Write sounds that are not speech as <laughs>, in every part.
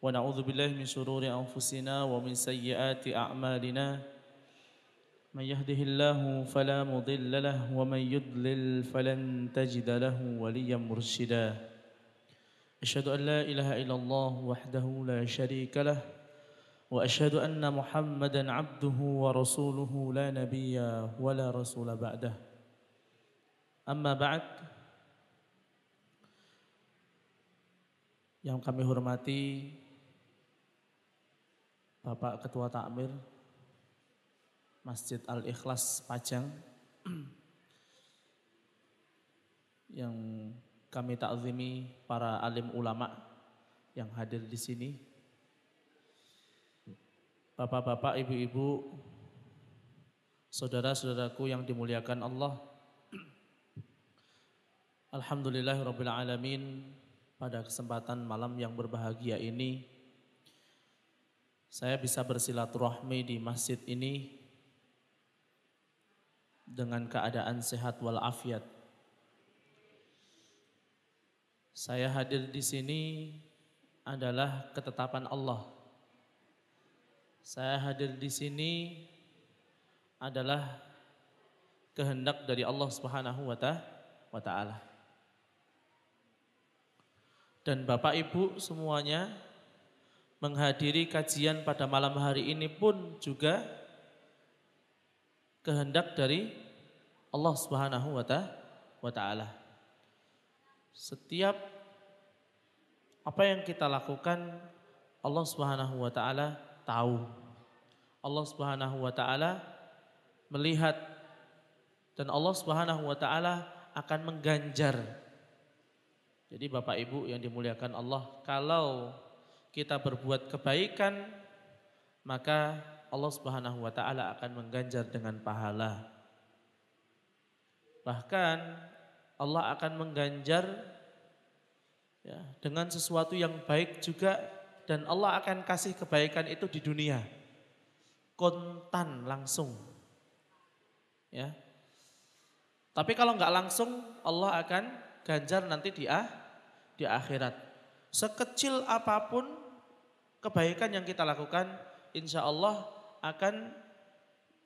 ونعوذ بالله من شرور أنفسنا ومن سيئات أعمالنا من يهده الله فلا مضل له ومن يضلل فلن تجد له وليا مرشدا أشهد أن لا إله إلا الله وحده لا شريك له وأشهد أن محمدا عبده ورسوله لا نبي ولا رسول بعده أما بعد yang kami hormati Bapak Ketua Takmir Masjid Al-Ikhlas Pajang <clears throat> yang kami takzimi para alim ulama yang hadir di sini. Bapak-bapak, ibu-ibu, saudara-saudaraku yang dimuliakan Allah. <clears throat> Alhamdulillah Robbil alamin. Pada kesempatan malam yang berbahagia ini saya bisa bersilaturahmi di masjid ini dengan keadaan sehat walafiat. Saya hadir di sini adalah ketetapan Allah. Saya hadir di sini adalah kehendak dari Allah Subhanahu wa taala. Dan Bapak Ibu semuanya menghadiri kajian pada malam hari ini pun juga kehendak dari Allah Subhanahu wa taala. Setiap apa yang kita lakukan Allah Subhanahu wa taala tahu. Allah Subhanahu wa taala melihat dan Allah Subhanahu wa taala akan mengganjar. Jadi Bapak Ibu yang dimuliakan Allah, kalau kita berbuat kebaikan, maka Allah Subhanahu wa taala akan mengganjar dengan pahala. Bahkan Allah akan mengganjar ya, dengan sesuatu yang baik juga dan Allah akan kasih kebaikan itu di dunia. Kontan langsung. Ya. Tapi kalau nggak langsung Allah akan ganjar nanti di ah, di akhirat. Sekecil apapun kebaikan yang kita lakukan insya Allah akan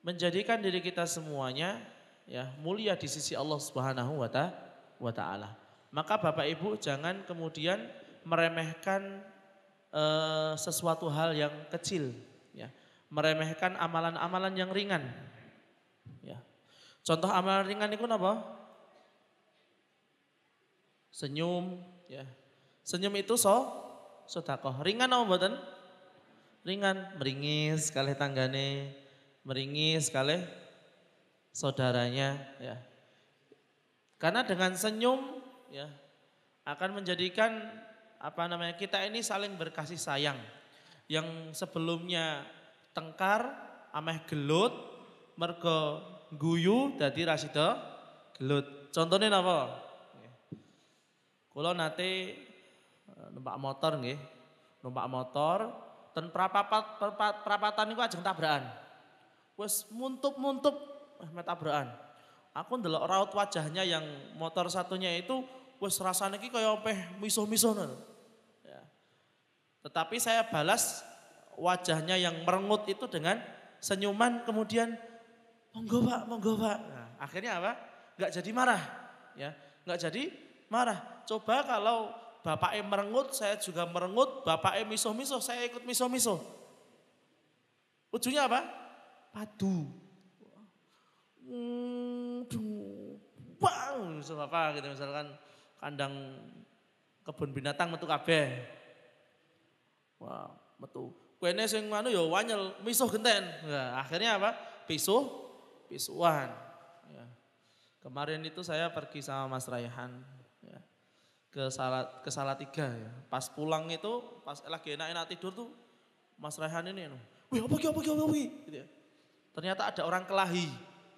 menjadikan diri kita semuanya ya mulia di sisi Allah Subhanahu wa taala. Maka Bapak Ibu jangan kemudian meremehkan e, sesuatu hal yang kecil ya. Meremehkan amalan-amalan yang ringan. Ya. Contoh amalan ringan itu apa? Senyum ya. Senyum itu so sedekah. Ringan apa mboten? Ringan, meringis kalih tanggane, meringis kalih saudaranya ya. Karena dengan senyum ya akan menjadikan apa namanya kita ini saling berkasih sayang. Yang sebelumnya tengkar ameh gelut mergo guyu dadi rasida gelut. Contohnya apa? kalau nanti numpak motor nggih. Numpak motor ten prapapat prapatan niku ajeng tabrakan. Wes muntup-muntup rahmat tabrakan. Aku ndelok raut wajahnya yang motor satunya itu wes rasanya ki kaya opeh miso misuh ya. Tetapi saya balas wajahnya yang merengut itu dengan senyuman kemudian monggo pak, monggo pak. Nah, akhirnya apa? nggak jadi marah, ya, nggak jadi marah. Coba kalau Bapak E merengut, saya juga merengut, Bapak E misuh-misuh, saya ikut misuh-misuh. Ujungnya apa? Padu. Bang, apa Kita misalkan kandang kebun binatang metu kabeh. Wah, metu. Kuene sing anu ya wanyel, misuh genten. Ya, akhirnya apa? Pisuh, pisuan. Ya. Kemarin itu saya pergi sama Mas Raihan ke salah ke salah tiga ya. Pas pulang itu pas lagi enak-enak tidur tuh Mas Rehan ini anu, wih apa ki apa ki apa gitu ya. Ternyata ada orang kelahi,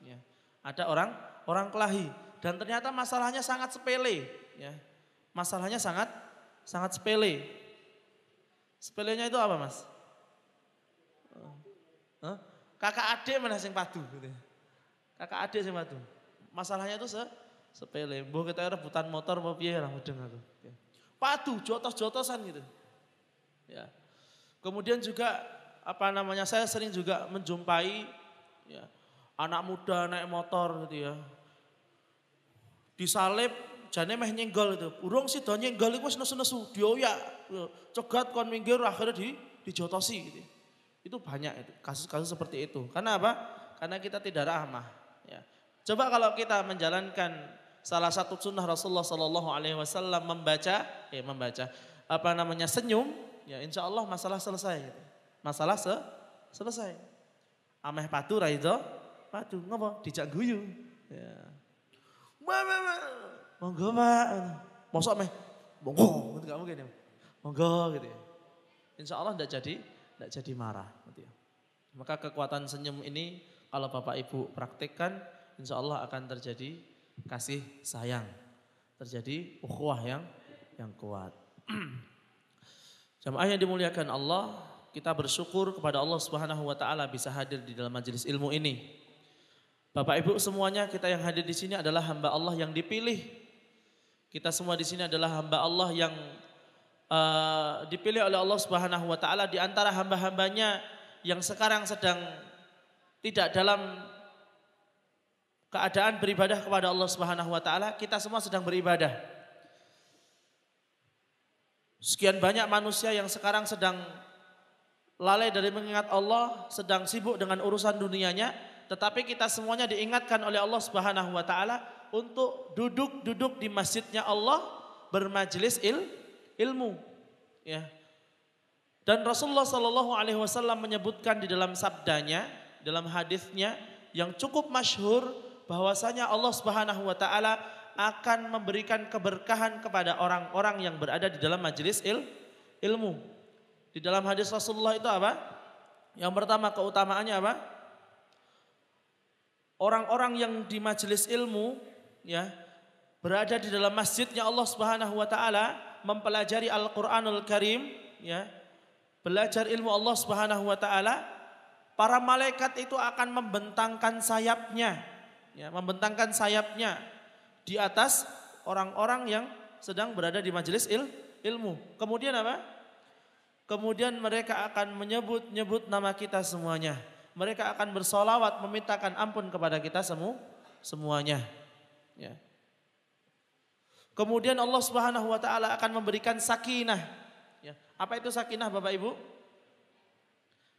ya. ada orang orang kelahi dan ternyata masalahnya sangat sepele, ya. Masalahnya sangat sangat sepele. Sepelenya itu apa mas? Huh? Kakak adik mana sing padu? Gitu. Ya. Kakak adik sing padu. Masalahnya itu se sepele mbuh kita rebutan motor mau piye lah mudeng aku padu jotos-jotosan gitu ya kemudian juga apa namanya saya sering juga menjumpai ya, anak muda naik motor gitu ya disalib jane meh nyenggol itu. Burung sida nyenggol iku wis nesu-nesu, dioyak. Cegat kon minggir akhirnya di dijotosi gitu. Itu banyak itu kasus-kasus seperti itu. Karena apa? Karena kita tidak ramah ya. Coba kalau kita menjalankan salah satu sunnah Rasulullah Shallallahu Alaihi Wasallam membaca, eh, membaca apa namanya senyum, ya insya Allah masalah selesai. Gitu. Masalah se selesai. Ameh patu raido, patu ngapa? dijak guyu. Ya. Monggo pak, mosok meh, monggo, nggak mungkin ya. Monggo gitu ya. Insya Allah tidak jadi, tidak jadi marah. Gitu ya. Maka kekuatan senyum ini kalau Bapak Ibu praktekkan, insya Allah akan terjadi kasih sayang. Terjadi ukhuwah yang yang kuat. <clears throat> Jamaah yang dimuliakan Allah, kita bersyukur kepada Allah Subhanahu wa taala bisa hadir di dalam majelis ilmu ini. Bapak Ibu semuanya kita yang hadir di sini adalah hamba Allah yang dipilih. Kita semua di sini adalah hamba Allah yang uh, dipilih oleh Allah Subhanahu wa taala di antara hamba-hambanya yang sekarang sedang tidak dalam keadaan beribadah kepada Allah Subhanahu wa taala, kita semua sedang beribadah. Sekian banyak manusia yang sekarang sedang lalai dari mengingat Allah, sedang sibuk dengan urusan dunianya, tetapi kita semuanya diingatkan oleh Allah Subhanahu wa taala untuk duduk-duduk di masjidnya Allah bermajelis il, ilmu. Ya. Dan Rasulullah Shallallahu alaihi wasallam menyebutkan di dalam sabdanya, dalam hadisnya yang cukup masyhur bahwasanya Allah Subhanahu wa taala akan memberikan keberkahan kepada orang-orang yang berada di dalam majelis il, ilmu. Di dalam hadis Rasulullah itu apa? Yang pertama keutamaannya apa? Orang-orang yang di majelis ilmu ya berada di dalam masjidnya Allah Subhanahu wa taala mempelajari Al-Qur'anul Karim ya belajar ilmu Allah Subhanahu wa taala para malaikat itu akan membentangkan sayapnya ya, membentangkan sayapnya di atas orang-orang yang sedang berada di majelis il, ilmu. Kemudian apa? Kemudian mereka akan menyebut-nyebut nama kita semuanya. Mereka akan bersolawat memintakan ampun kepada kita semua semuanya. Ya. Kemudian Allah Subhanahu wa taala akan memberikan sakinah. Ya. Apa itu sakinah Bapak Ibu?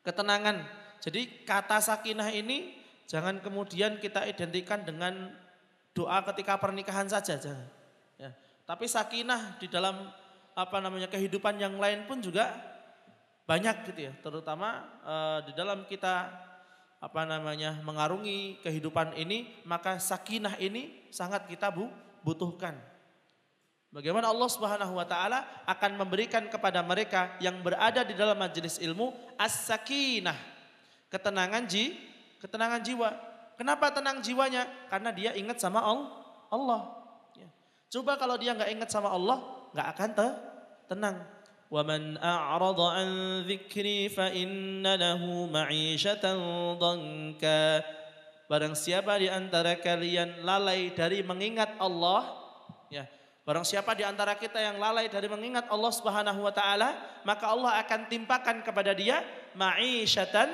Ketenangan. Jadi kata sakinah ini Jangan kemudian kita identikan dengan doa ketika pernikahan saja, jangan. Ya. Tapi sakinah di dalam apa namanya kehidupan yang lain pun juga banyak gitu ya, terutama e, di dalam kita apa namanya mengarungi kehidupan ini maka sakinah ini sangat kita bu, butuhkan bagaimana Allah Subhanahu wa taala akan memberikan kepada mereka yang berada di dalam majelis ilmu as-sakinah ketenangan ji ketenangan jiwa. Kenapa tenang jiwanya? Karena dia ingat sama Allah. Ya. Coba kalau dia nggak ingat sama Allah, nggak akan te tenang. وَمَنْ أَعْرَضَ عَنْ ذِكْرِي فَإِنَّ لَهُ مَعِيشَةً Barang siapa di antara kalian lalai dari mengingat Allah, ya, Barang siapa di antara kita yang lalai dari mengingat Allah Subhanahu wa taala, maka Allah akan timpakan kepada dia ma'isyatan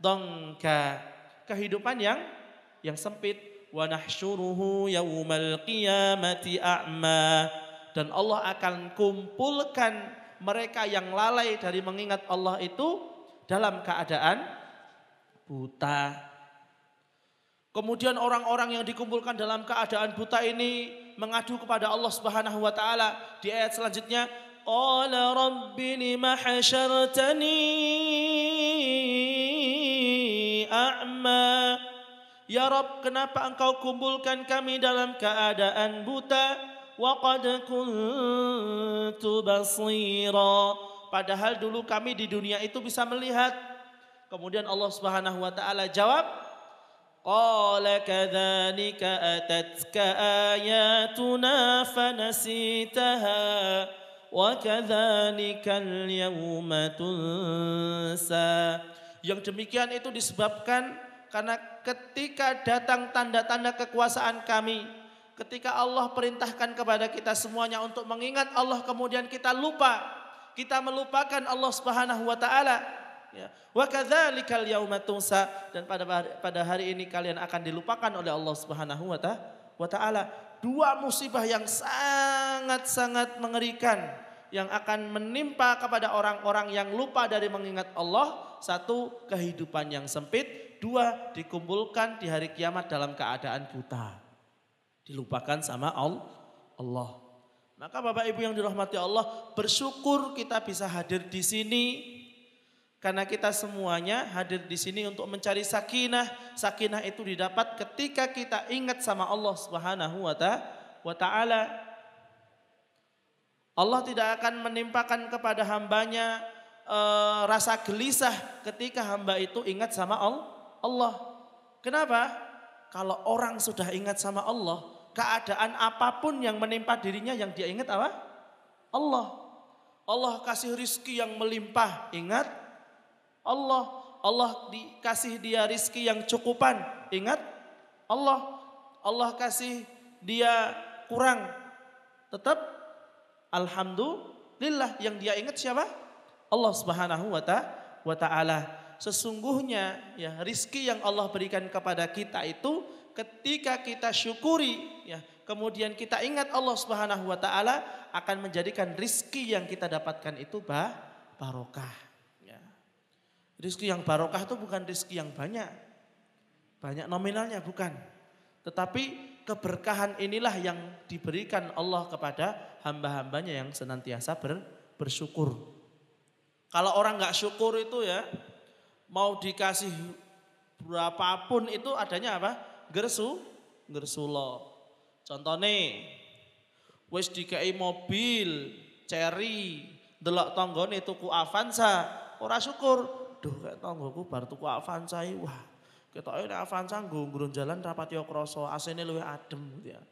dongka. Kehidupan yang yang sempit. Wa nahsyuruhu yaumal qiyamati a'ma. Dan Allah akan kumpulkan mereka yang lalai dari mengingat Allah itu dalam keadaan buta. Kemudian orang-orang yang dikumpulkan dalam keadaan buta ini mengadu kepada Allah Subhanahu wa taala di ayat selanjutnya, qala rabbini mahsyartani a'ma Ya Rob, kenapa engkau kumpulkan kami dalam keadaan buta? Wa qad kuntu basira. Padahal dulu kami di dunia itu bisa melihat. Kemudian Allah Subhanahu wa taala jawab, Qala kadzanika atatka ayatuna fanasitaha wa kadzanika al-yawma tunsa. Yang demikian itu disebabkan karena ketika datang tanda-tanda kekuasaan kami, ketika Allah perintahkan kepada kita semuanya untuk mengingat Allah kemudian kita lupa, kita melupakan Allah Subhanahu wa taala. Ya. yauma tunsa dan pada pada hari ini kalian akan dilupakan oleh Allah Subhanahu wa taala. Dua musibah yang sangat-sangat mengerikan yang akan menimpa kepada orang-orang yang lupa dari mengingat Allah satu, kehidupan yang sempit. Dua, dikumpulkan di hari kiamat dalam keadaan buta. Dilupakan sama Allah. Maka Bapak Ibu yang dirahmati Allah, bersyukur kita bisa hadir di sini. Karena kita semuanya hadir di sini untuk mencari sakinah. Sakinah itu didapat ketika kita ingat sama Allah Subhanahu wa taala. Allah tidak akan menimpakan kepada hambanya e, rasa gelisah ketika hamba itu ingat sama Allah. Kenapa? Kalau orang sudah ingat sama Allah, keadaan apapun yang menimpa dirinya yang dia ingat apa? Allah. Allah kasih rizki yang melimpah, ingat Allah. Allah dikasih dia rizki yang cukupan, ingat Allah. Allah kasih dia kurang, tetap Alhamdulillah yang dia ingat siapa? Allah Subhanahu wa taala. Sesungguhnya ya rizki yang Allah berikan kepada kita itu ketika kita syukuri ya kemudian kita ingat Allah Subhanahu wa taala akan menjadikan rizki yang kita dapatkan itu bah, barokah ya. Rizki yang barokah itu bukan rizki yang banyak. Banyak nominalnya bukan. Tetapi keberkahan inilah yang diberikan Allah kepada hamba-hambanya yang senantiasa ber, bersyukur. Kalau orang nggak syukur itu ya mau dikasih berapapun itu adanya apa? Gersu, gersulo. Contohnya, wis dikai mobil, Cherry delok nih tuku Avanza, ora syukur. Duh, kayak tanggoku bar tuku Avanza iwa. wah. Ketoke nek Avanza gunggurun jalan rapat yo AC ini lebih adem gitu ya.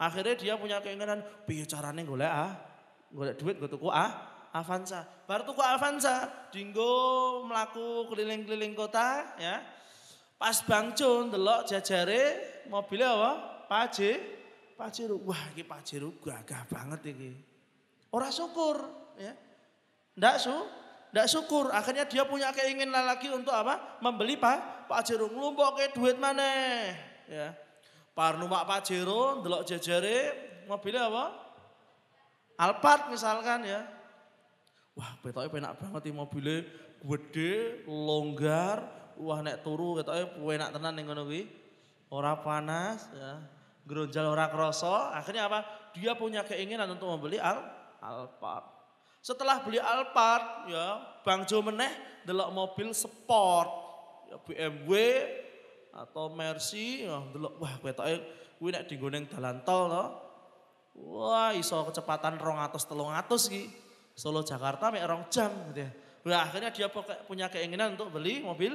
Akhirnya dia punya keinginan piye carane gue ah, gue duit gue tuku ah, Avanza. Baru tuku Avanza, dinggo melaku keliling-keliling kota ya. Pas bangcun delok jajare mobilnya apa? Paje, Pajero. Wah, iki Pajero gagah banget ini. Orang syukur ya. Ndak su, ndak syukur. Akhirnya dia punya keinginan lagi untuk apa? Membeli pak Pajero ke duit mana? ya. Par numpak Pajero delok jajare mobilnya apa? Alphard misalkan ya, Wah, ketoke penak banget nih mobilnya gede, longgar. Wah, nek turu ketoke enak tenan nih ngono kuwi. Ora panas ya. Gronjal ora kroso. Akhirnya apa? Dia punya keinginan untuk membeli Al Alphard. Setelah beli Alphard, ya Bang Jo meneh delok mobil sport, ya BMW atau Mercy, ya delok wah ketoke kuwi nek dienggo dalan tol loh, Wah, iso kecepatan 200 300 iki. Solo Jakarta mek rong jam gitu ya. Nah, akhirnya dia punya keinginan untuk beli mobil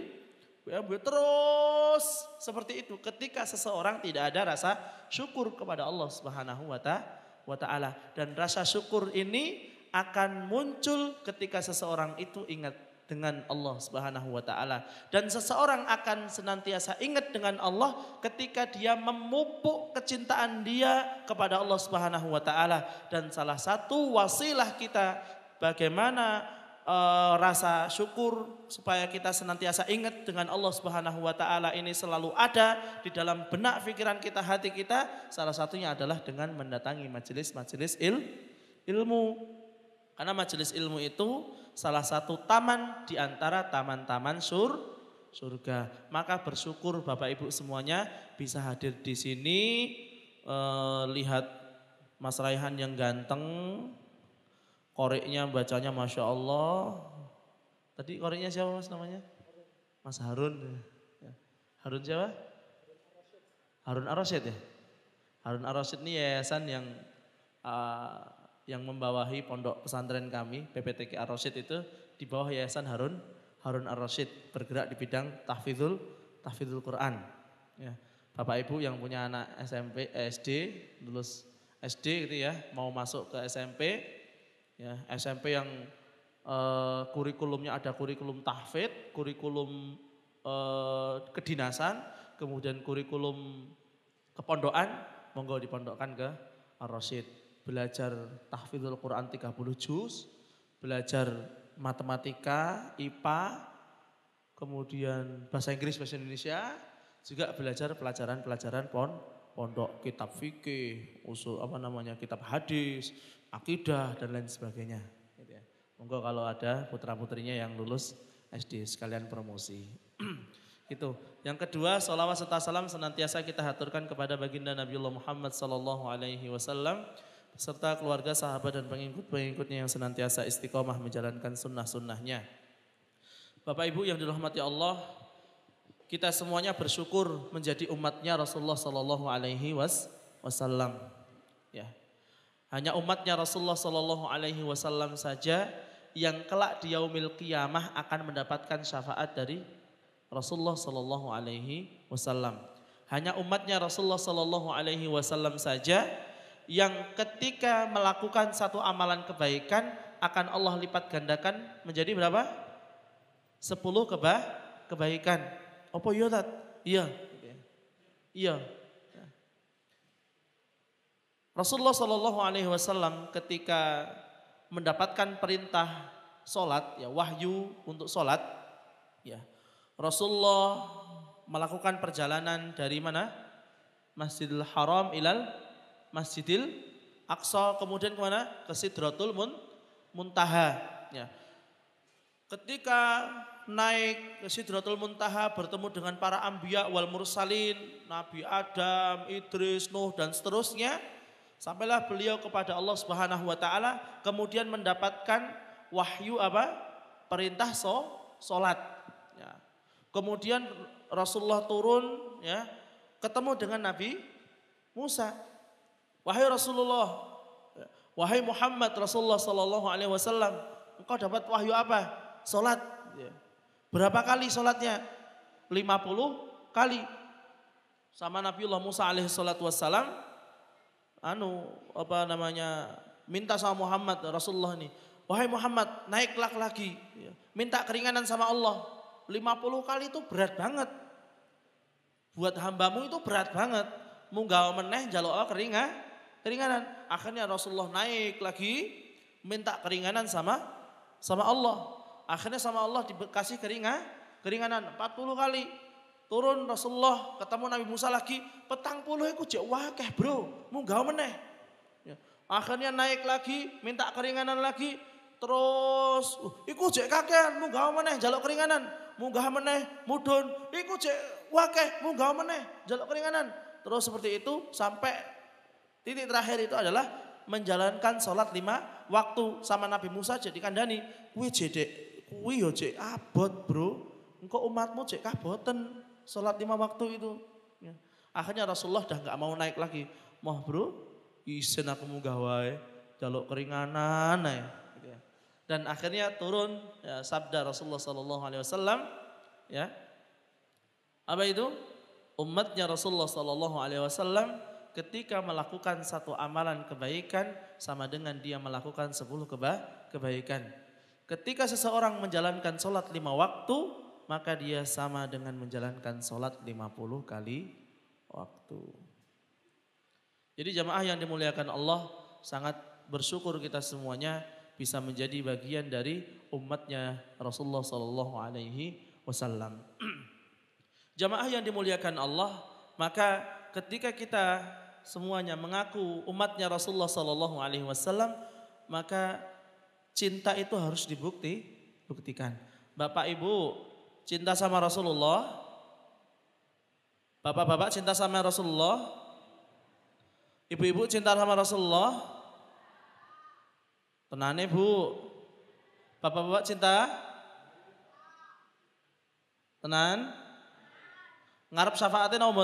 ya, BMW terus seperti itu ketika seseorang tidak ada rasa syukur kepada Allah Subhanahu wa taala dan rasa syukur ini akan muncul ketika seseorang itu ingat dengan Allah Subhanahu wa taala dan seseorang akan senantiasa ingat dengan Allah ketika dia memupuk kecintaan dia kepada Allah Subhanahu wa taala dan salah satu wasilah kita bagaimana e, rasa syukur supaya kita senantiasa ingat dengan Allah Subhanahu wa taala ini selalu ada di dalam benak pikiran kita, hati kita, salah satunya adalah dengan mendatangi majelis-majelis il, ilmu. Karena majelis ilmu itu salah satu taman di antara taman-taman sur surga. Maka bersyukur Bapak Ibu semuanya bisa hadir di sini e, lihat Mas Raihan yang ganteng. Koreknya bacanya Masya Allah. Tadi koreknya siapa Mas namanya? Mas Harun. Ya. Harun siapa? Harun Arasyid ya? Harun Arasyid ini yayasan yang eh, yang membawahi pondok pesantren kami PPTK ar itu di bawah Yayasan Harun Harun ar bergerak di bidang tahfidzul tahfidzul Quran. Ya. Bapak Ibu yang punya anak SMP eh, SD lulus SD gitu ya, mau masuk ke SMP ya, SMP yang eh, kurikulumnya ada kurikulum tahfidz, kurikulum eh, kedinasan, kemudian kurikulum kepondokan, monggo dipondokkan ke Ar-Rasyid belajar tahfidzul Quran 30 juz, belajar matematika, IPA, kemudian bahasa Inggris, bahasa Indonesia, juga belajar pelajaran-pelajaran pon pondok, kitab fikih, usul apa namanya kitab hadis, akidah dan lain sebagainya. Gitu ya. Monggo kalau ada putra putrinya yang lulus SD sekalian promosi. <clears throat> itu. Yang kedua, sholawat serta salam senantiasa kita haturkan kepada baginda Nabi Muhammad Sallallahu Alaihi Wasallam serta keluarga sahabat dan pengikut-pengikutnya yang senantiasa istiqomah menjalankan sunnah-sunnahnya. Bapak Ibu yang dirahmati Allah, kita semuanya bersyukur menjadi umatnya Rasulullah Sallallahu Alaihi Wasallam. Ya, hanya umatnya Rasulullah Sallallahu Alaihi Wasallam saja yang kelak di yaumil kiamah akan mendapatkan syafaat dari Rasulullah Sallallahu Alaihi Wasallam. Hanya umatnya Rasulullah Sallallahu Alaihi Wasallam saja yang ketika melakukan satu amalan kebaikan akan Allah lipat gandakan menjadi berapa? sepuluh keba kebaikan. Apa iya, Tat? Iya. Iya. Rasulullah Shallallahu Alaihi Wasallam ketika mendapatkan perintah solat, ya wahyu untuk solat, ya Rasulullah melakukan perjalanan dari mana Masjidil Haram ilal Masjidil Aqsa kemudian kemana? Ke Sidratul Mun Muntaha. Ya. Ketika naik ke Sidratul Muntaha bertemu dengan para ambiya wal mursalin, Nabi Adam, Idris, Nuh dan seterusnya, sampailah beliau kepada Allah Subhanahu wa taala kemudian mendapatkan wahyu apa? perintah so, salat. Ya. Kemudian Rasulullah turun ya, ketemu dengan Nabi Musa Wahai Rasulullah, wahai Muhammad Rasulullah Sallallahu Alaihi Wasallam, engkau dapat wahyu apa? Salat. Ya. Berapa kali salatnya? 50 kali. Sama Nabi Allah Musa alaihi salatu anu apa namanya minta sama Muhammad Rasulullah nih, wahai Muhammad naik naiklah lagi, ya. minta keringanan sama Allah. 50 kali itu berat banget. Buat hambamu itu berat banget. Munggah meneh jaluk keringan keringanan. Akhirnya Rasulullah naik lagi minta keringanan sama sama Allah. Akhirnya sama Allah dikasih keringan keringanan 40 kali. Turun Rasulullah ketemu Nabi Musa lagi, petang puluh iku jek wakeh, Bro. Munggah meneh. Ya. Akhirnya naik lagi, minta keringanan lagi, terus uh, iku jek kakean munggah meneh jaluk keringanan munggah meneh mudun iku jek wakeh munggah meneh jaluk keringanan terus seperti itu sampai Titik terakhir itu adalah menjalankan sholat lima waktu sama Nabi Musa jadi kandani. Kue jedek, kue yo jek abot bro. Engkau umatmu jek kaboten sholat lima waktu itu. Ya. Akhirnya Rasulullah dah nggak mau naik lagi. Moh bro, isen aku mau gawai, jaluk keringanan. Ya. Dan akhirnya turun ya, sabda Rasulullah Sallallahu Alaihi Wasallam. Ya, apa itu? Umatnya Rasulullah Sallallahu Alaihi Wasallam ketika melakukan satu amalan kebaikan sama dengan dia melakukan sepuluh keba kebaikan. Ketika seseorang menjalankan sholat lima waktu, maka dia sama dengan menjalankan sholat lima puluh kali waktu. Jadi jamaah yang dimuliakan Allah sangat bersyukur kita semuanya bisa menjadi bagian dari umatnya Rasulullah Sallallahu Alaihi Wasallam. <clears throat> jamaah yang dimuliakan Allah, maka ketika kita semuanya mengaku umatnya Rasulullah Sallallahu Alaihi Wasallam, maka cinta itu harus dibukti, buktikan. Bapak Ibu cinta sama Rasulullah, bapak-bapak cinta sama Rasulullah, ibu-ibu cinta sama Rasulullah, Tenang Ibu bapak-bapak cinta, tenan, ngarep syafaatnya nopo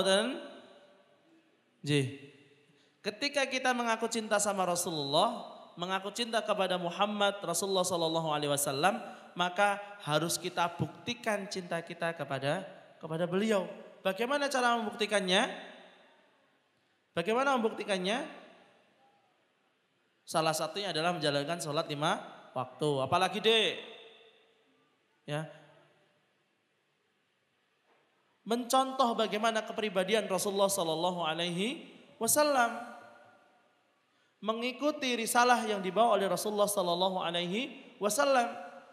Ketika kita mengaku cinta sama Rasulullah, mengaku cinta kepada Muhammad Rasulullah Shallallahu Alaihi Wasallam, maka harus kita buktikan cinta kita kepada kepada beliau. Bagaimana cara membuktikannya? Bagaimana membuktikannya? Salah satunya adalah menjalankan sholat lima waktu. Apalagi deh, ya mencontoh bagaimana kepribadian Rasulullah Sallallahu Alaihi Wasallam mengikuti risalah yang dibawa oleh Rasulullah Sallallahu Alaihi Wasallam.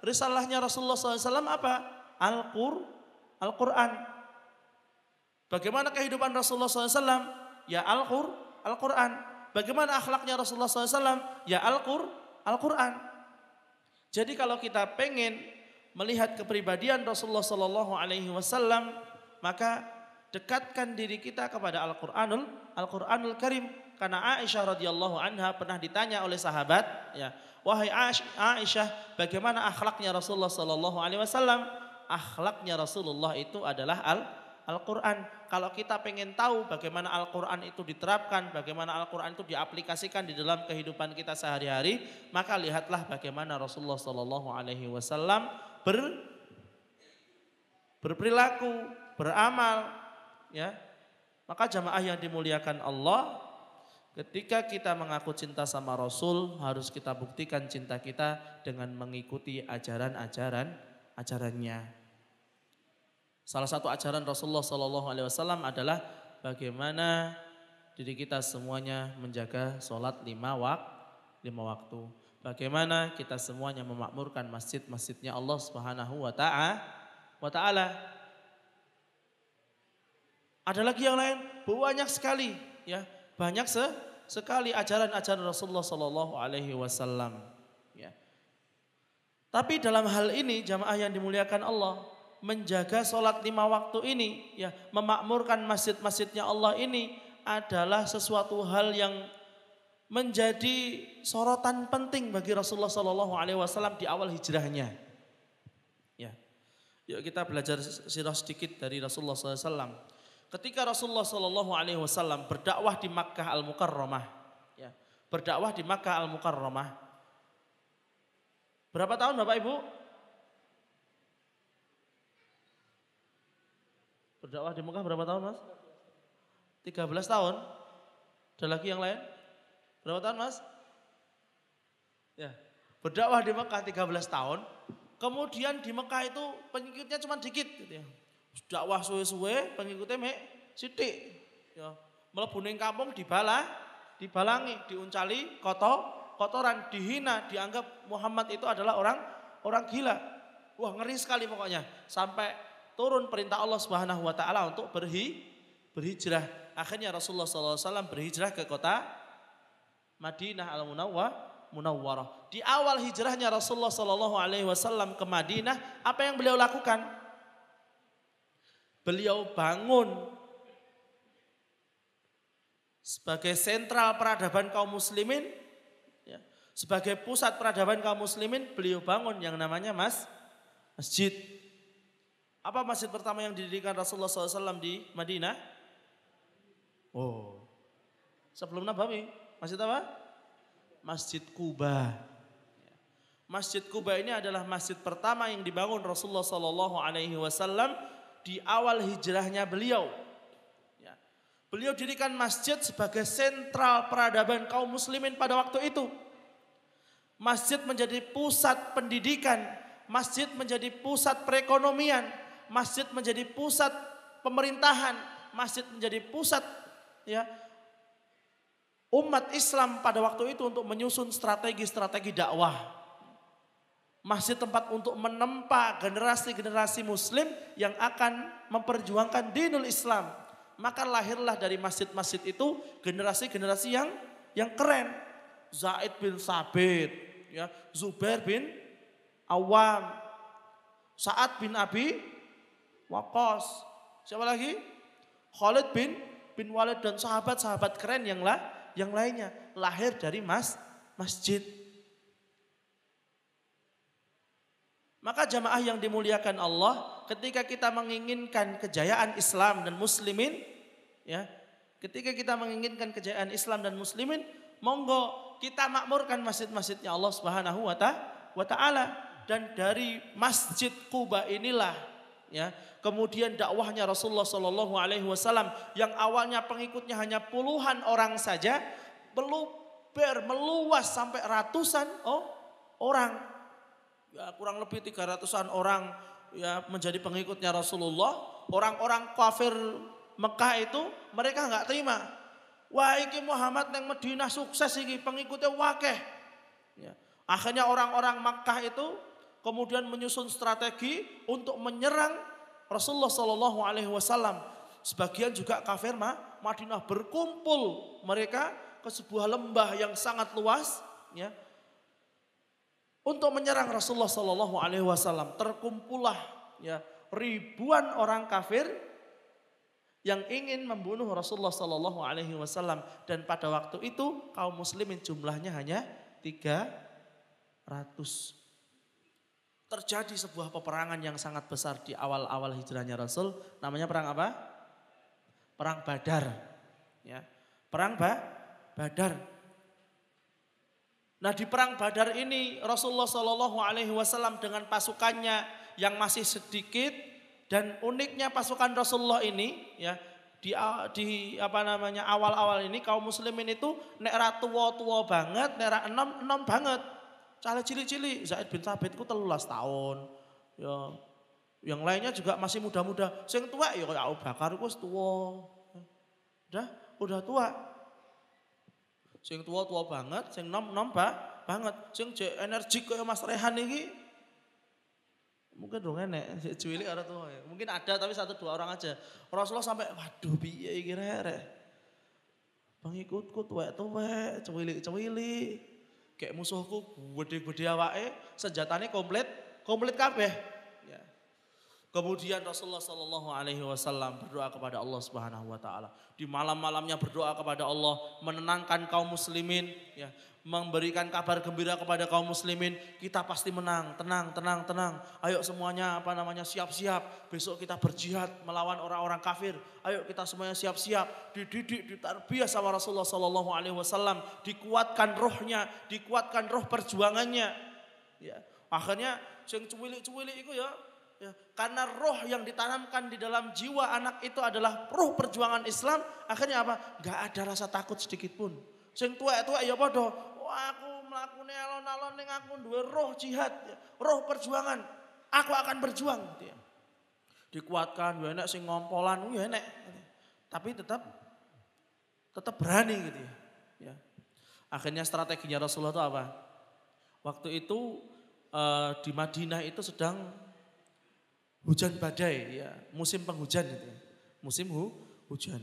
Risalahnya Rasulullah SAW apa? Al-Qur, Al-Quran. Bagaimana kehidupan Rasulullah SAW? Ya Al-Qur, Al-Quran. Bagaimana akhlaknya Rasulullah SAW? Ya Al-Qur, Al-Quran. Jadi kalau kita pengen melihat kepribadian Rasulullah Sallallahu Alaihi Wasallam maka dekatkan diri kita kepada Al-Qur'anul Al-Qur'anul Karim karena Aisyah radhiyallahu anha pernah ditanya oleh sahabat ya wahai Aisyah bagaimana akhlaknya Rasulullah sallallahu alaihi wasallam akhlaknya Rasulullah itu adalah al Al-Quran. Kalau kita pengen tahu bagaimana Al-Quran itu diterapkan, bagaimana Al-Quran itu diaplikasikan di dalam kehidupan kita sehari-hari, maka lihatlah bagaimana Rasulullah Shallallahu Alaihi Wasallam ber, berperilaku, beramal ya. Maka jamaah yang dimuliakan Allah Ketika kita mengaku cinta sama Rasul, harus kita buktikan cinta kita dengan mengikuti ajaran-ajaran ajarannya. Salah satu ajaran Rasulullah Shallallahu Alaihi Wasallam adalah bagaimana diri kita semuanya menjaga sholat lima wak lima waktu. Bagaimana kita semuanya memakmurkan masjid-masjidnya Allah Subhanahu wa taala. Ada lagi yang lain? Banyak sekali ya. Banyak se sekali ajaran-ajaran Rasulullah Sallallahu alaihi wasallam ya. Tapi dalam hal ini jamaah yang dimuliakan Allah menjaga sholat lima waktu ini ya memakmurkan masjid-masjidnya Allah ini adalah sesuatu hal yang menjadi sorotan penting bagi Rasulullah Shallallahu Alaihi Wasallam di awal hijrahnya. Ya, yuk kita belajar sirah sedikit dari Rasulullah SAW. Ketika Rasulullah Shallallahu Alaihi Wasallam berdakwah di Makkah Al Mukarromah, ya, berdakwah di Makkah Al Mukarromah, berapa tahun Bapak Ibu? Berdakwah di Mekah berapa tahun Mas? 13 tahun. Ada lagi yang lain? Berapa tahun Mas? Ya, berdakwah di Mekah 13 tahun. Kemudian di Mekah itu pengikutnya cuma dikit gitu ya dakwah suwe-suwe pengikutnya mek sidik ya mlebu ning kampung dibalah dibalangi diuncali kotor kotoran dihina dianggap Muhammad itu adalah orang orang gila wah ngeri sekali pokoknya sampai turun perintah Allah Subhanahu wa taala untuk berhi berhijrah akhirnya Rasulullah SAW berhijrah ke kota Madinah al Munawwar Munawwarah. Di awal hijrahnya Rasulullah sallallahu Alaihi Wasallam ke Madinah, apa yang beliau lakukan? beliau bangun sebagai sentral peradaban kaum muslimin, ya, sebagai pusat peradaban kaum muslimin, beliau bangun yang namanya mas masjid. Apa masjid pertama yang didirikan Rasulullah SAW di Madinah? Oh, sebelum Nabawi, masjid apa? Masjid Kuba. Masjid Kuba ini adalah masjid pertama yang dibangun Rasulullah saw di awal hijrahnya beliau. Ya. Beliau dirikan masjid sebagai sentral peradaban kaum muslimin pada waktu itu. Masjid menjadi pusat pendidikan, masjid menjadi pusat perekonomian, masjid menjadi pusat pemerintahan, masjid menjadi pusat ya umat Islam pada waktu itu untuk menyusun strategi-strategi dakwah. Masjid tempat untuk menempa generasi-generasi muslim yang akan memperjuangkan dinul Islam. Maka lahirlah dari masjid-masjid itu generasi-generasi yang yang keren. Zaid bin Sabit, ya, Zubair bin Awam, Sa'ad bin Abi Waqas. Siapa lagi? Khalid bin bin Walid dan sahabat-sahabat keren yang lah yang lainnya lahir dari mas masjid. Maka jamaah yang dimuliakan Allah, ketika kita menginginkan kejayaan Islam dan muslimin, ya, ketika kita menginginkan kejayaan Islam dan muslimin, monggo kita makmurkan masjid-masjidnya Allah Subhanahu wa taala dan dari Masjid Kuba inilah ya, kemudian dakwahnya Rasulullah Shallallahu alaihi wasallam yang awalnya pengikutnya hanya puluhan orang saja, meluber, meluas sampai ratusan oh, orang ya, kurang lebih 300-an orang ya menjadi pengikutnya Rasulullah. Orang-orang kafir Mekah itu mereka nggak terima. Wah iki Muhammad yang Medina sukses iki pengikutnya wakeh. Ya. Akhirnya orang-orang Mekah itu kemudian menyusun strategi untuk menyerang Rasulullah Shallallahu Alaihi Wasallam. Sebagian juga kafir ma Madinah berkumpul mereka ke sebuah lembah yang sangat luas, ya, untuk menyerang Rasulullah Shallallahu Alaihi Wasallam. Terkumpulah ya ribuan orang kafir yang ingin membunuh Rasulullah Shallallahu Alaihi Wasallam dan pada waktu itu kaum muslimin jumlahnya hanya 300 terjadi sebuah peperangan yang sangat besar di awal-awal hijrahnya Rasul namanya perang apa perang Badar ya perang ba Badar Nah di perang Badar ini Rasulullah Shallallahu Alaihi Wasallam dengan pasukannya yang masih sedikit dan uniknya pasukan Rasulullah ini ya di, di apa namanya awal-awal ini kaum muslimin itu nek ra tua-tua banget, nek ra enam enom banget. Cale cili cili Zaid bin Thabit ku telulas tahun. Ya yang lainnya juga masih muda-muda. Sing tua ya kayak Abu Bakar ku tua. Udah, udah tua. Sing tua-tua banget, sing nom-nom banget, sing jek energi kayak Mas Rehan ini, Mungkin dong enek, <laughs> sik cilik ora tuh. Ya. Mungkin ada tapi satu dua orang aja. Rasulullah sampai waduh piye iki rek. Pengikutku tuwek-tuwek, cilik-cilik. Kayak musuhku gede-gede awake, senjatane komplit, komplit kabeh. Kemudian Rasulullah Shallallahu Alaihi Wasallam berdoa kepada Allah Subhanahu Wa Taala di malam-malamnya berdoa kepada Allah menenangkan kaum muslimin, ya, memberikan kabar gembira kepada kaum muslimin. Kita pasti menang, tenang, tenang, tenang. Ayo semuanya apa namanya siap-siap. Besok kita berjihad melawan orang-orang kafir. Ayo kita semuanya siap-siap. Dididik, ditarbiyah sama Rasulullah Shallallahu Alaihi Wasallam. Dikuatkan rohnya, dikuatkan roh perjuangannya. Ya. Akhirnya yang cuwili cuwili itu ya Ya, karena roh yang ditanamkan di dalam jiwa anak itu adalah roh perjuangan Islam. Akhirnya apa? Gak ada rasa takut sedikit pun. Sing tua-tua ya bodoh. Wah aku melakukan alon-alon yang aku dua roh jihad. Ya. Roh perjuangan. Aku akan berjuang. Gitu ya. Dikuatkan, ya enak sing ngompolan, ya enak. Gitu. Tapi tetap tetap berani gitu ya. ya. Akhirnya strateginya Rasulullah itu apa? Waktu itu eh, di Madinah itu sedang Hujan badai, ya musim penghujan itu. Musim hu, hujan.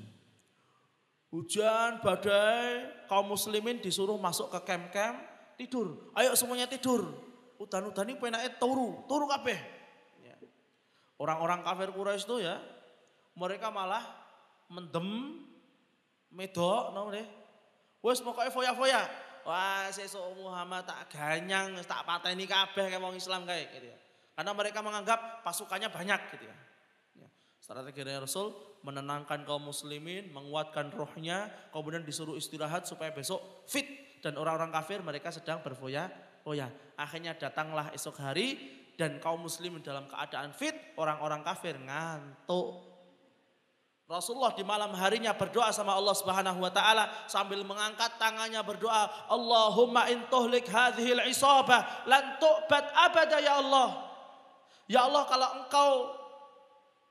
Hujan badai, kaum muslimin disuruh masuk ke kem-kem, tidur. Ayo semuanya tidur. Udan-udan ini penaknya turu, turu kabeh. Ya. Orang-orang kafir Quraisy itu ya, mereka malah mendem, medok, no deh. Wes pokoknya foya-foya. Wah, sesuatu Muhammad tak ganyang, tak pateni kabeh kayak orang Islam kayak gitu ya. Karena mereka menganggap pasukannya banyak gitu ya. ya Strategi Rasul menenangkan kaum muslimin, menguatkan rohnya, kemudian disuruh istirahat supaya besok fit. Dan orang-orang kafir mereka sedang berfoya Oh ya, akhirnya datanglah esok hari dan kaum muslimin dalam keadaan fit, orang-orang kafir ngantuk. Rasulullah di malam harinya berdoa sama Allah Subhanahu wa taala sambil mengangkat tangannya berdoa, "Allahumma in tuhlik hadhil isabah lan tu'bad abada ya Allah." Ya Allah kalau engkau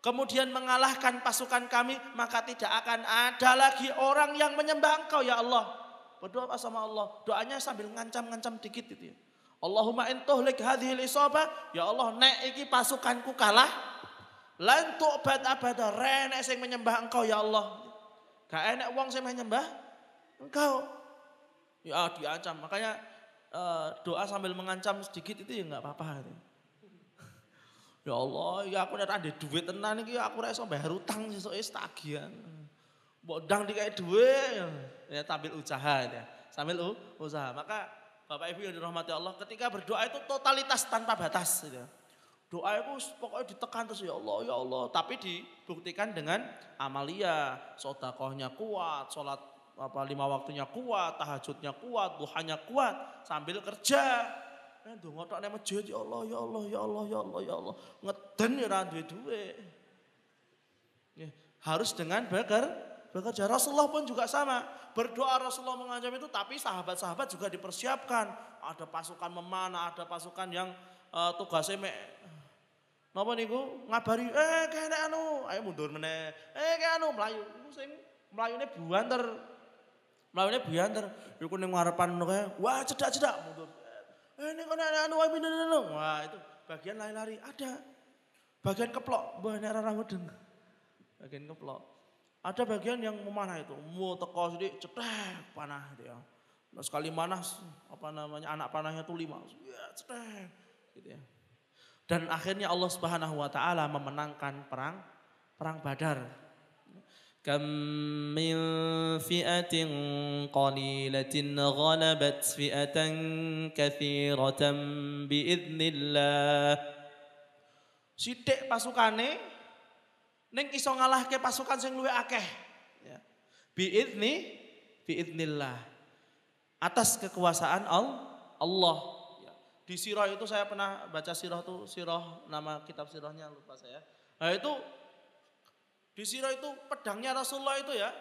kemudian mengalahkan pasukan kami, maka tidak akan ada lagi orang yang menyembah engkau ya Allah. Berdoa sama Allah, doanya sambil ngancam-ngancam dikit gitu ya. Allahumma intuhlik hadhil isobah. ya Allah nek iki pasukanku kalah, lantuk bat abadah renek sing menyembah engkau ya Allah. Gak enak wong sing menyembah engkau. Ya diancam, makanya uh, doa sambil mengancam sedikit itu ya nggak apa-apa. Gitu. Ya Allah, ya aku udah ada duit tenan iki aku udah sampai bayar sih sesuk wis tagihan. Mbok dang dikai duit ya tampil usaha ya. Sambil usaha. Maka Bapak Ibu yang dirahmati Allah, ketika berdoa itu totalitas tanpa batas gitu ya. Doa itu pokoknya ditekan terus ya Allah, ya Allah. Tapi dibuktikan dengan amalia, sodakohnya kuat, sholat apa lima waktunya kuat, tahajudnya kuat, duhanya kuat, sambil kerja Nek ndonga tok nek masjid ya Allah ya Allah ya Allah ya Allah ya Allah. Ngeden ya ora duwe duit. Ya, harus dengan beker bekerja. Rasulullah pun juga sama. Berdoa Rasulullah mengancam itu tapi sahabat-sahabat juga dipersiapkan. Ada pasukan memanah, ada pasukan yang uh, tugasnya me Napa niku ngabari, eh kene anu, ayo mundur meneh. Eh kene anu melayu. Iku sing mlayune buanter. Mlayune buanter. Iku ning ngarepan ngono kae, wah cedak-cedak mundur. Eh, ini kok anak anu wae anu? Wah itu bagian lari-lari ada. Bagian keplok, banyak orang ora Bagian keplok. Ada bagian yang memanah itu, mau teko jadi cetek panah dia, ya. Nah, sekali manah apa namanya anak panahnya tuh lima, ya, cetek gitu ya. Dan akhirnya Allah Subhanahu wa taala memenangkan perang perang Badar كم من فئة قليلة غلبت فئة كثيرة بإذن الله Sidik pasukane ning iso ngalahke pasukan sing luwih akeh. Ya. bi idnillah. Atas kekuasaan Allah. Ya. Di sirah itu saya pernah baca sirah tuh sirah nama kitab sirahnya lupa saya. Nah itu di Sira itu pedangnya Rasulullah itu ya,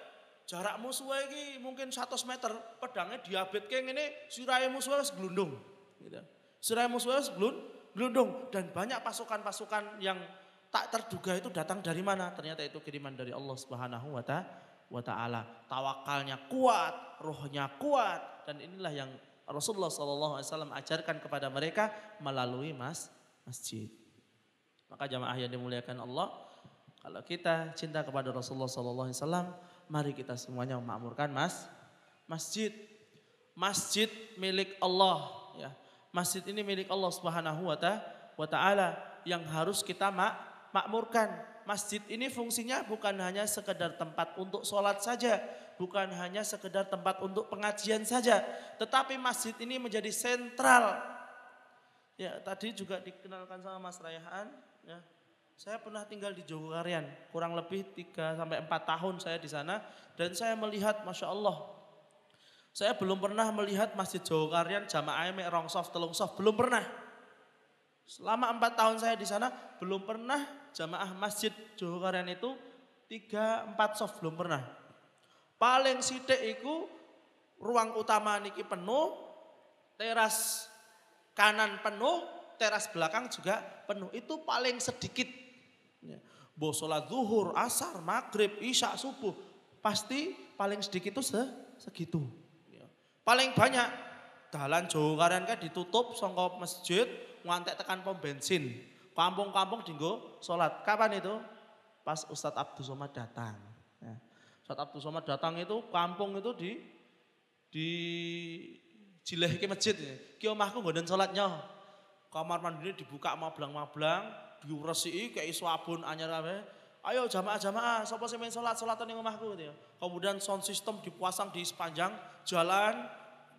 jarak musuhnya ini mungkin 100 meter, pedangnya diabet kayak ini, sirai musuhnya segelundung. Gitu. Sirai musuhnya segelundung. Dan banyak pasukan-pasukan yang tak terduga itu datang dari mana? Ternyata itu kiriman dari Allah Subhanahu wa taala. Tawakalnya kuat, rohnya kuat dan inilah yang Rasulullah sallallahu alaihi wasallam ajarkan kepada mereka melalui mas masjid. Maka jamaah yang dimuliakan Allah, kalau kita cinta kepada Rasulullah Sallallahu Alaihi Wasallam, mari kita semuanya memakmurkan mas masjid. Masjid milik Allah. Ya. Masjid ini milik Allah Subhanahu wa taala yang harus kita mak makmurkan. Masjid ini fungsinya bukan hanya sekedar tempat untuk sholat saja, bukan hanya sekedar tempat untuk pengajian saja, tetapi masjid ini menjadi sentral. Ya, tadi juga dikenalkan sama Mas Raihan, ya, saya pernah tinggal di Jogokarian, kurang lebih 3 sampai 4 tahun saya di sana dan saya melihat Masya Allah. Saya belum pernah melihat Masjid Jogokarian jamaah mek rongsof telungsof, belum pernah. Selama 4 tahun saya di sana belum pernah jamaah Masjid Jogokarian itu 3 4 soft belum pernah. Paling sidik itu ruang utama niki penuh, teras kanan penuh, teras belakang juga penuh. Itu paling sedikit bawa sholat zuhur, asar, maghrib, isya, subuh. Pasti paling sedikit itu se segitu. Ya. Paling banyak jalan jauh Karen kan ditutup songkok masjid ngantek tekan pom bensin. Kampung-kampung dinggo sholat. Kapan itu? Pas Ustadz Abdul Somad datang. Ya. Ustadz Abdul Somad datang itu kampung itu di di jileh ke masjid. Ki omahku sholatnya. Kamar mandiri dibuka mablang-mablang, i kayak swabun anyar apa ayo jamaah-jamaah, siapa sih main salat, salatan di rumahku gitu ya. Kemudian sound system dipasang di sepanjang jalan,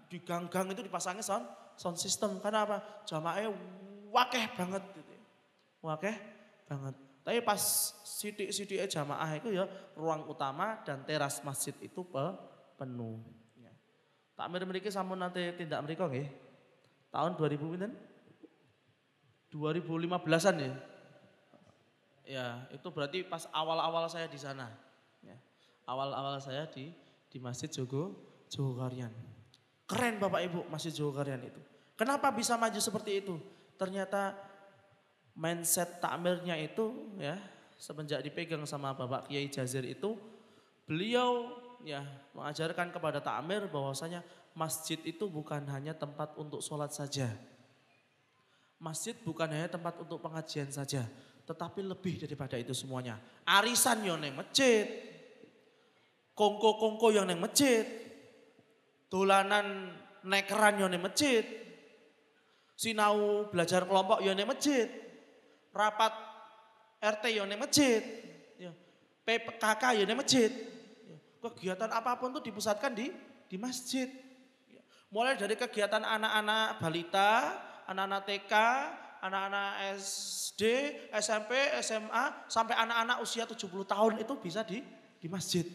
di gang-gang itu dipasangnya sound sound system. Karena apa? Jamaahnya wakeh banget gitu. Ya. Wakeh banget. Tapi pas sidik-sidiknya jamaah itu ya ruang utama dan teras masjid itu penuh. Ya. Tak mirip mereka sama nanti tindak mereka nggih. Tahun 2000 2015-an ya. Ya, itu berarti pas awal-awal saya di sana. Ya, awal-awal saya di di Masjid Jogo Jogokarian. Keren Bapak Ibu Masjid Jogokarian itu. Kenapa bisa maju seperti itu? Ternyata mindset takmirnya itu ya semenjak dipegang sama Bapak Kiai Jazir itu beliau ya mengajarkan kepada takmir bahwasanya masjid itu bukan hanya tempat untuk sholat saja Masjid bukan hanya tempat untuk pengajian saja, tetapi lebih daripada itu semuanya. Arisan yang neng masjid, kongko-kongko yang neng masjid, dolanan nekeran yang neng masjid, sinau belajar kelompok yang neng masjid, rapat RT yang neng masjid, ya, PKK yang neng masjid, ya, kegiatan apapun itu dipusatkan di di masjid. Ya, mulai dari kegiatan anak-anak balita, anak-anak TK, anak-anak SD, SMP, SMA, sampai anak-anak usia 70 tahun itu bisa di di masjid.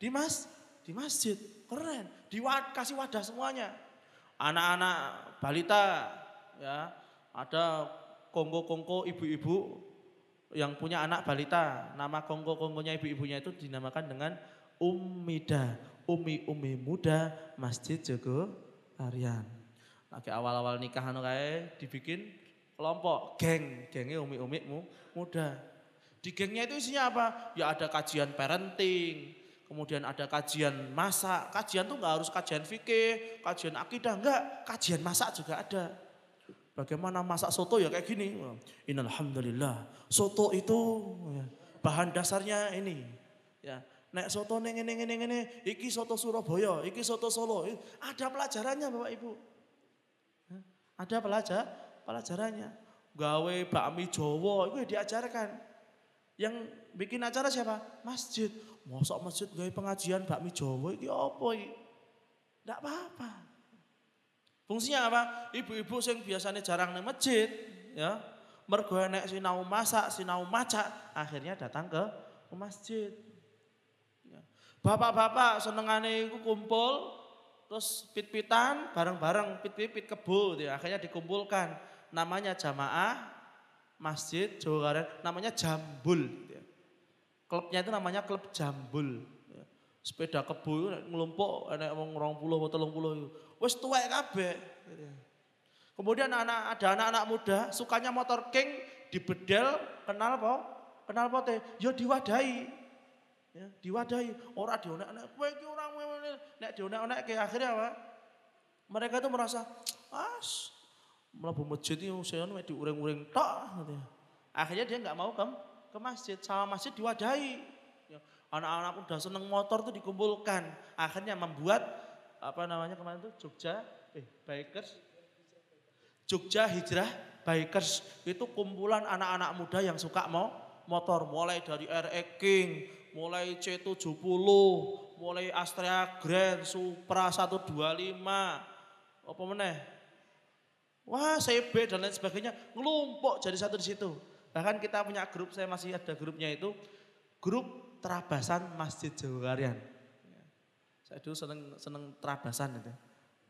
Di mas, di masjid, keren. Di kasih wadah semuanya. Anak-anak balita, ya ada kongko-kongko ibu-ibu yang punya anak balita. Nama kongko-kongkonya ibu-ibunya itu dinamakan dengan umida, Umi-umi muda Masjid Jogo Arian. Lagi awal-awal nikahan kayak dibikin kelompok geng, gengnya umi-umikmu muda. Di gengnya itu isinya apa? Ya ada kajian parenting, kemudian ada kajian masak. Kajian tuh nggak harus kajian fikih, kajian akidah, enggak. Kajian masak juga ada. Bagaimana masak soto ya kayak gini. Inalhamdulillah, soto itu ya, bahan dasarnya ini. Ya, Nek soto neng neng neng neng, iki soto Surabaya, iki soto Solo. Ada pelajarannya Bapak Ibu. Ada pelajar, pelajarannya. Gawe bakmi Jawa itu ya diajarkan. Yang bikin acara siapa? Masjid. Masuk masjid gawe pengajian bakmi Jawa itu apa Tidak Ndak apa-apa. Fungsinya apa? Ibu-ibu yang biasanya jarang di masjid, ya. Mergo enek sinau masak, sinau macak, akhirnya datang ke, ke masjid. Ya. Bapak-bapak senengane iku kumpul, terus pit-pitan bareng-bareng pit-pit kebo gitu. Ya. akhirnya dikumpulkan namanya jamaah masjid Jawa namanya Jambul gitu. Ya. klubnya itu namanya klub Jambul gitu ya. sepeda kebo ngelumpuk enek puluh, mau atau puluh wes tuwek kabeh gitu. Ya. kemudian anak ada anak-anak muda sukanya motor king dibedel kenal apa kenal teh? yo diwadahi Ya, diwadahi, ora dionek-onek, kue orang ora kue Nek anak kayak akhirnya apa? Mereka itu merasa, "As, mlebu masjid itu saya mek di uring tok." Gitu. Akhirnya dia nggak mau ke ke masjid, sama masjid diwadahi. Ya, anak-anak muda udah seneng motor tuh dikumpulkan. Akhirnya membuat apa namanya kemarin tuh Jogja eh bikers Jogja Hijrah Bikers itu kumpulan anak-anak muda yang suka mau motor mulai dari RE King, mulai C70, mulai Astrea Grand, Supra 125, apa meneh? Wah, CB dan lain sebagainya, ngelumpuk jadi satu di situ. Bahkan kita punya grup, saya masih ada grupnya itu, grup terabasan Masjid Jawarian. Saya dulu seneng seneng terabasan itu,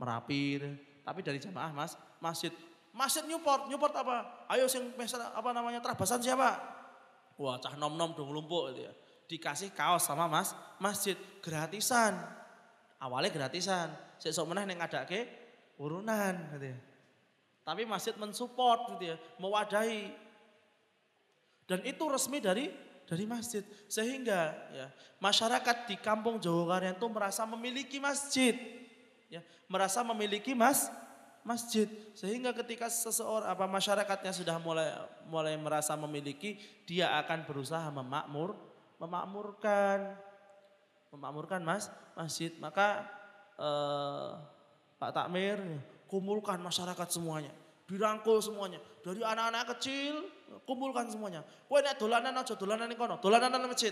merapi itu. Tapi dari jamaah mas, masjid Masjid Newport, Newport apa? Ayo sing apa namanya terabasan siapa? Wah, cah nom nom dong lumpuk gitu ya dikasih kaos sama mas masjid gratisan. Awalnya gratisan, sesuk meneh ada ke urunan gitu ya. Tapi masjid mensupport gitu ya, mewadahi. Dan itu resmi dari dari masjid sehingga ya masyarakat di kampung Jogokarian itu merasa memiliki masjid ya merasa memiliki mas masjid sehingga ketika seseorang apa masyarakatnya sudah mulai mulai merasa memiliki dia akan berusaha memakmur memakmurkan memakmurkan mas masjid maka eh, Pak Takmir ya, kumpulkan masyarakat semuanya dirangkul semuanya dari anak-anak kecil kumpulkan semuanya kowe nek dolanan aja dolanan ning kono dolanan nang masjid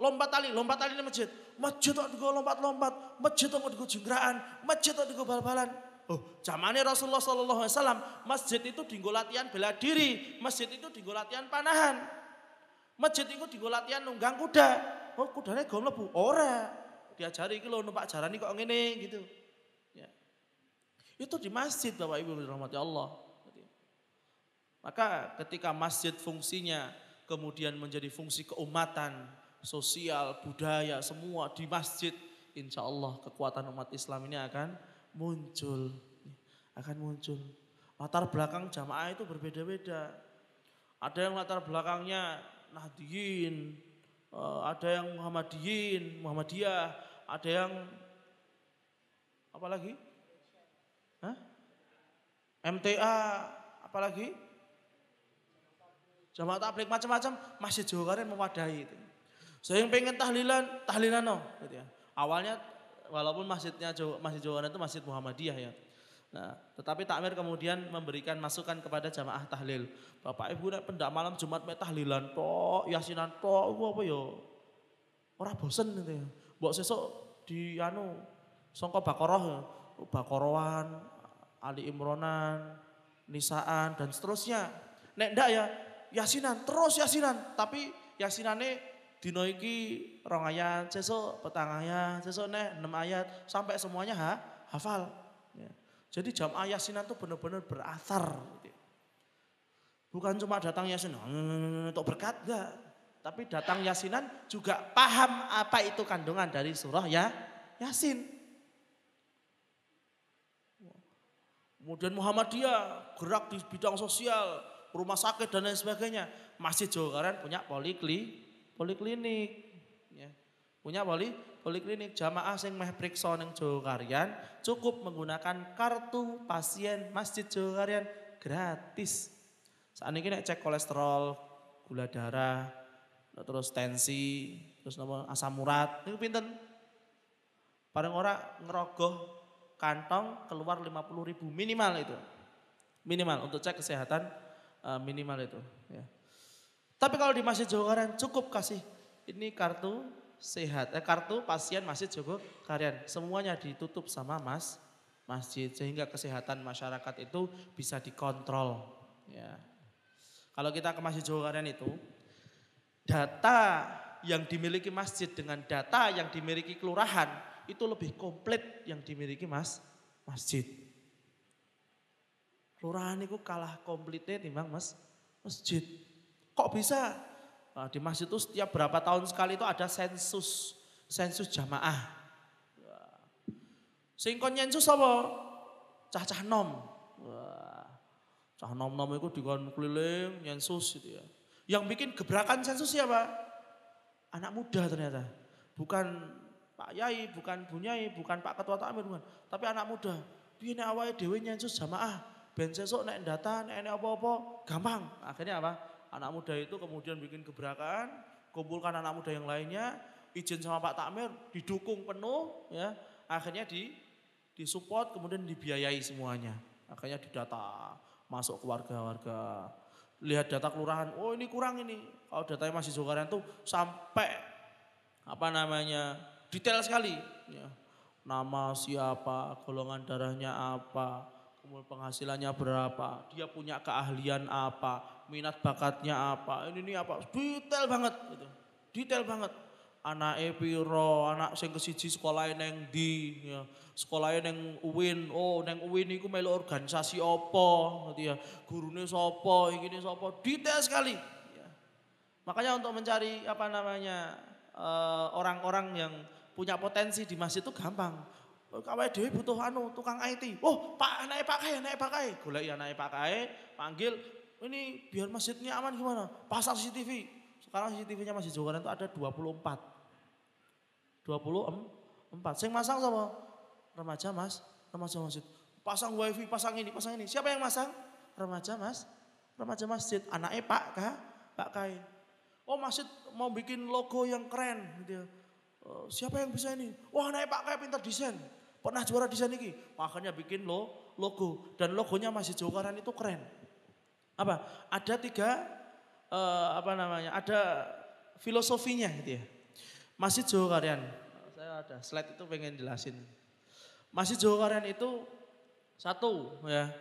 lompat tali lompat tali nang masjid masjid tok digo lompat-lompat masjid tok digo jinggraan masjid tok digo bal-balan Oh, zamannya Rasulullah Sallallahu Alaihi Wasallam, masjid itu digo latihan bela diri, masjid itu digo latihan panahan. Masjid itu di latihan nunggang kuda. Oh, kudanya gak mlebu. Ora. Diajari itu loh numpak jarani kok ngene gitu. Ya. Itu di masjid Bapak Ibu dirahmati Allah. Maka ketika masjid fungsinya kemudian menjadi fungsi keumatan, sosial, budaya, semua di masjid, insya Allah kekuatan umat Islam ini akan muncul. Akan muncul. Latar belakang jamaah itu berbeda-beda. Ada yang latar belakangnya Nahdiyin, eh, ada yang Muhammadiyin, Muhammadiyah, ada yang apa lagi? Hah? MTA, apa lagi? Jamaah tablik macam-macam, masih Jawa Karen itu. Saya yang pengen tahlilan, tahlilan no, gitu ya. Awalnya walaupun masjidnya Jawa, masjid Jawa Karen itu masjid Muhammadiyah ya, Nah, tetapi takmir kemudian memberikan masukan kepada jamaah tahlil. Bapak Ibu nek pendak malam Jumat me tahlilan tok, yasinan tok, iku apa ya? Ora bosen gitu ya. Mbok sesuk di anu sangka ya. Baqarah, Baqarawan, Ali Imronan, Nisaan dan seterusnya. Nek ndak ya yasinan, terus yasinan, tapi yasinane dino iki rong ayat, sesuk petang ayat, sesuk nek 6 ayat sampai semuanya ha, hafal. Jadi jam ayasinan itu benar-benar berathar. Bukan cuma datang yasinan nah, nah, untuk nah, berkat enggak. Tapi datang yasinan juga paham apa itu kandungan dari surah ya yasin. Kemudian Muhammadiyah gerak di bidang sosial, rumah sakit dan lain sebagainya. Masih Masjid Jogaran punya poliklinik, poliklinik. Ya. Punya poli, poliklinik jamaah sing meh periksa ning Jogokarian cukup menggunakan kartu pasien Masjid Jogokarian gratis. Saat ini nek cek kolesterol, gula darah, terus tensi, terus nama asam urat, itu pinten. Bareng ora ngerogoh kantong keluar 50 ribu minimal itu. Minimal untuk cek kesehatan eh, minimal itu. Ya. Tapi kalau di Masjid Jogokarian cukup kasih ini kartu sehat. Eh, kartu pasien Masjid kalian semuanya ditutup sama Mas masjid sehingga kesehatan masyarakat itu bisa dikontrol. Ya. Kalau kita ke Masjid karian itu data yang dimiliki masjid dengan data yang dimiliki kelurahan itu lebih komplit yang dimiliki mas masjid. Kelurahan itu kalah komplitnya timbang mas masjid. Kok bisa Eh, di masjid itu setiap berapa tahun sekali itu ada sensus, sensus jamaah. Sing sensus apa? cah nom. Cah nom-nom itu dikon keliling sensus itu ya. Yang bikin gebrakan sensus siapa? Anak muda ternyata. Bukan Pak Yai, bukan Bu Nyai, bukan Pak Ketua Takmir, bukan. Tapi anak muda. biar nek dewi dewi sensus jamaah, ben sesuk naik data naik apa-apa gampang. Akhirnya apa? anak muda itu kemudian bikin gebrakan, kumpulkan anak muda yang lainnya, izin sama Pak Takmir, didukung penuh ya. Akhirnya di disupport kemudian dibiayai semuanya. Akhirnya didata masuk ke warga-warga. Lihat data kelurahan, oh ini kurang ini. Kalau datanya masih sukaran tuh sampai apa namanya? detail sekali ya. Nama siapa, golongan darahnya apa, penghasilannya berapa, dia punya keahlian apa, minat bakatnya apa, ini ini apa, detail banget gitu. Detail banget. Anak Epiro, anak sing kesiji sekolah yang di, ya. sekolah neng UIN, oh neng UIN itu melu organisasi opo, gitu ya. gurunya sopo, ini sopo, detail sekali. Ya. Makanya untuk mencari apa namanya eh, orang-orang uh, orang -orang yang punya potensi di masjid itu gampang awake dewi butuh anu tukang IT. Oh, Pak naik Pak Kae, pakai. Pak ya Goleki pakai, Pak panggil ini biar masjidnya aman gimana? Pasang CCTV. Sekarang CCTV-nya Masjid Jogoran itu ada 24. 24. Sing masang sama remaja Mas, remaja masjid. Pasang wifi, pasang ini, pasang ini. Siapa yang masang? Remaja Mas, remaja masjid. Anaknya Pak kah Pak Kai. Oh masjid mau bikin logo yang keren gitu ya. Oh, siapa yang bisa ini? Wah anaknya Pak Kai pintar desain. Pernah juara di sana Makanya bikin lo logo dan logonya masih Jokaran itu keren. Apa? Ada tiga uh, apa namanya? Ada filosofinya gitu ya. masih Jokaran. Saya ada slide itu pengen jelasin. masih Jokaran itu satu ya.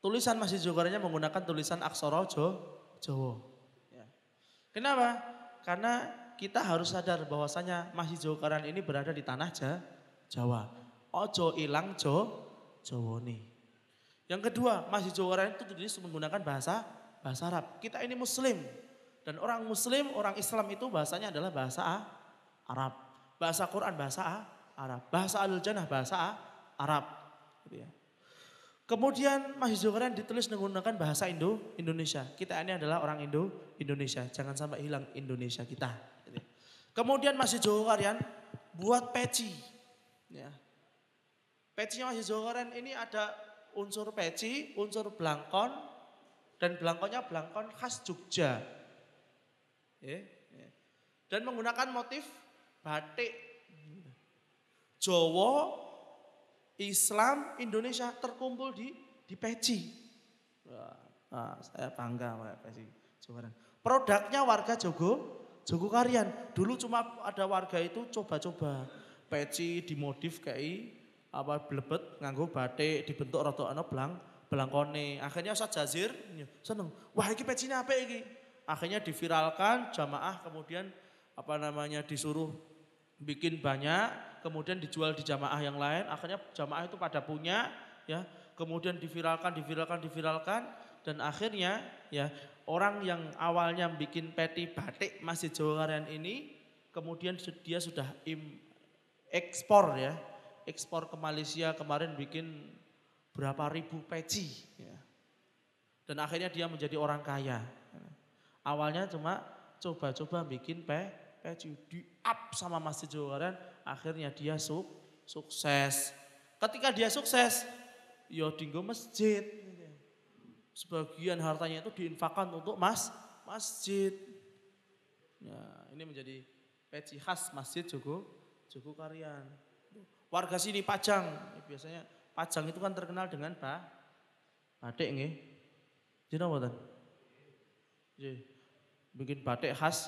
Tulisan masih Jokarannya menggunakan tulisan aksara jo, Jawa. Ya. Kenapa? Karena kita harus sadar bahwasanya masih Jokaran ini berada di tanah Jawa. Ojo ilang jo Jawone. Yang kedua, masih Jawa itu tulis menggunakan bahasa bahasa Arab. Kita ini muslim dan orang muslim, orang Islam itu bahasanya adalah bahasa Arab. Bahasa Quran bahasa Arab, bahasa Al-Jannah bahasa Arab gitu ya. Kemudian masih Zulkarnain ditulis menggunakan bahasa Indo Indonesia. Kita ini adalah orang Indo Indonesia. Jangan sampai hilang Indonesia kita. Gitu ya. Kemudian masih Zulkarnain buat peci. Ya. Peci masih Zohoren ini ada unsur peci, unsur belangkon dan blangkonnya belangkon khas Jogja. Dan menggunakan motif batik. Jawa, Islam, Indonesia terkumpul di di peci. Nah, saya bangga Pak Peci Jogoran. Produknya warga Jogo, Jogo Karian. Dulu cuma ada warga itu coba-coba peci dimodif kayak apa blebet nganggo batik dibentuk rada ana belang belangkone. Akhirnya Ustaz Jazir seneng. Wah, iki pecine apa iki. Akhirnya diviralkan jamaah kemudian apa namanya disuruh bikin banyak, kemudian dijual di jamaah yang lain, akhirnya jamaah itu pada punya ya, kemudian diviralkan, diviralkan, diviralkan dan akhirnya ya orang yang awalnya bikin peti batik Masjid Jawa ini kemudian dia sudah im, ekspor ya ekspor ke Malaysia kemarin bikin berapa ribu peci. Ya. Dan akhirnya dia menjadi orang kaya. Awalnya cuma coba-coba bikin pe, peci di up sama Masjid Jawa akhirnya dia suk, sukses. Ketika dia sukses, ya dinggo masjid. Sebagian hartanya itu diinfakkan untuk mas masjid. Ya, ini menjadi peci khas Masjid Jogo warga sini Pajang. Biasanya Pajang itu kan terkenal dengan ba batik nggih. Dina mboten? Nggih. Bikin batik khas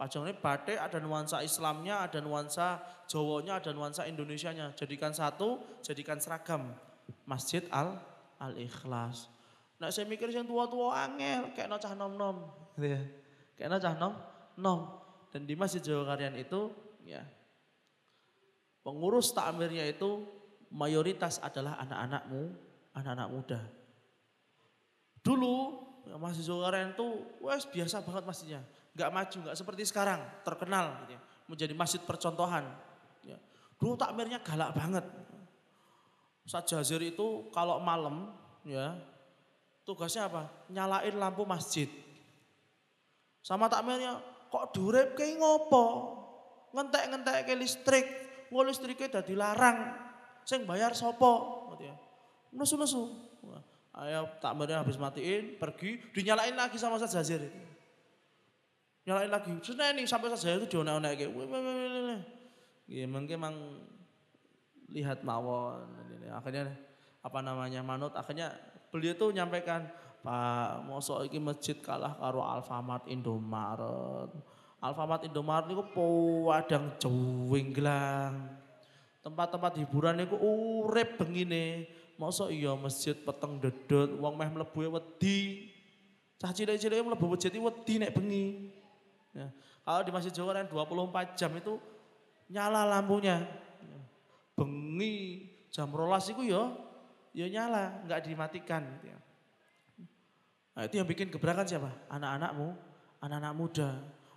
Pajang ini batik ada nuansa Islamnya, ada nuansa Jawanya, ada nuansa Indonesianya. Jadikan satu, jadikan seragam. Masjid Al Al Ikhlas. Nah saya mikir yang tua-tua angel, kayak nocah nom nom, gitu ya. Kayak nocah nom nom. Dan di Masjid Jawa Karian itu, ya Pengurus takmirnya itu mayoritas adalah anak-anakmu, anak-anak muda. Dulu ya masih Zulkaren tuh wes biasa banget masjidnya, nggak maju, nggak seperti sekarang terkenal gitu ya. menjadi masjid percontohan. Ya. Dulu takmirnya galak banget. saat Jazir itu kalau malam ya tugasnya apa? Nyalain lampu masjid. Sama takmirnya kok durep kayak ngopo? Ngentek-ngentek kayak listrik wah listriknya udah dilarang, Saya bayar sopo, gitu Nesu-nesu. Ayo tak bener habis matiin, pergi, dinyalain lagi sama Ustaz Zazir Nyalain lagi, susah ini sampai Ustaz Zazir itu dionek-onek kayak, ya mungkin emang lihat mawon. Akhirnya apa namanya manut, akhirnya beliau tuh nyampaikan, Pak, mosok iki masjid kalah karo Alfamart Indomaret. Alfamart Indomaret niku padang gelang. Tempat-tempat hiburan niku urip bengine. Masa iya masjid peteng dedet, wong meh mlebu e wedi. Cah cilik-cilik mlebu masjid wedi nek bengi. Ya. Kalau di Masjid Jawa kan 24 jam itu nyala lampunya. Bengi jam rolas itu ya ya nyala, nggak dimatikan gitu ya. Nah, itu yang bikin gebrakan siapa? Anak-anakmu, anak-anak muda.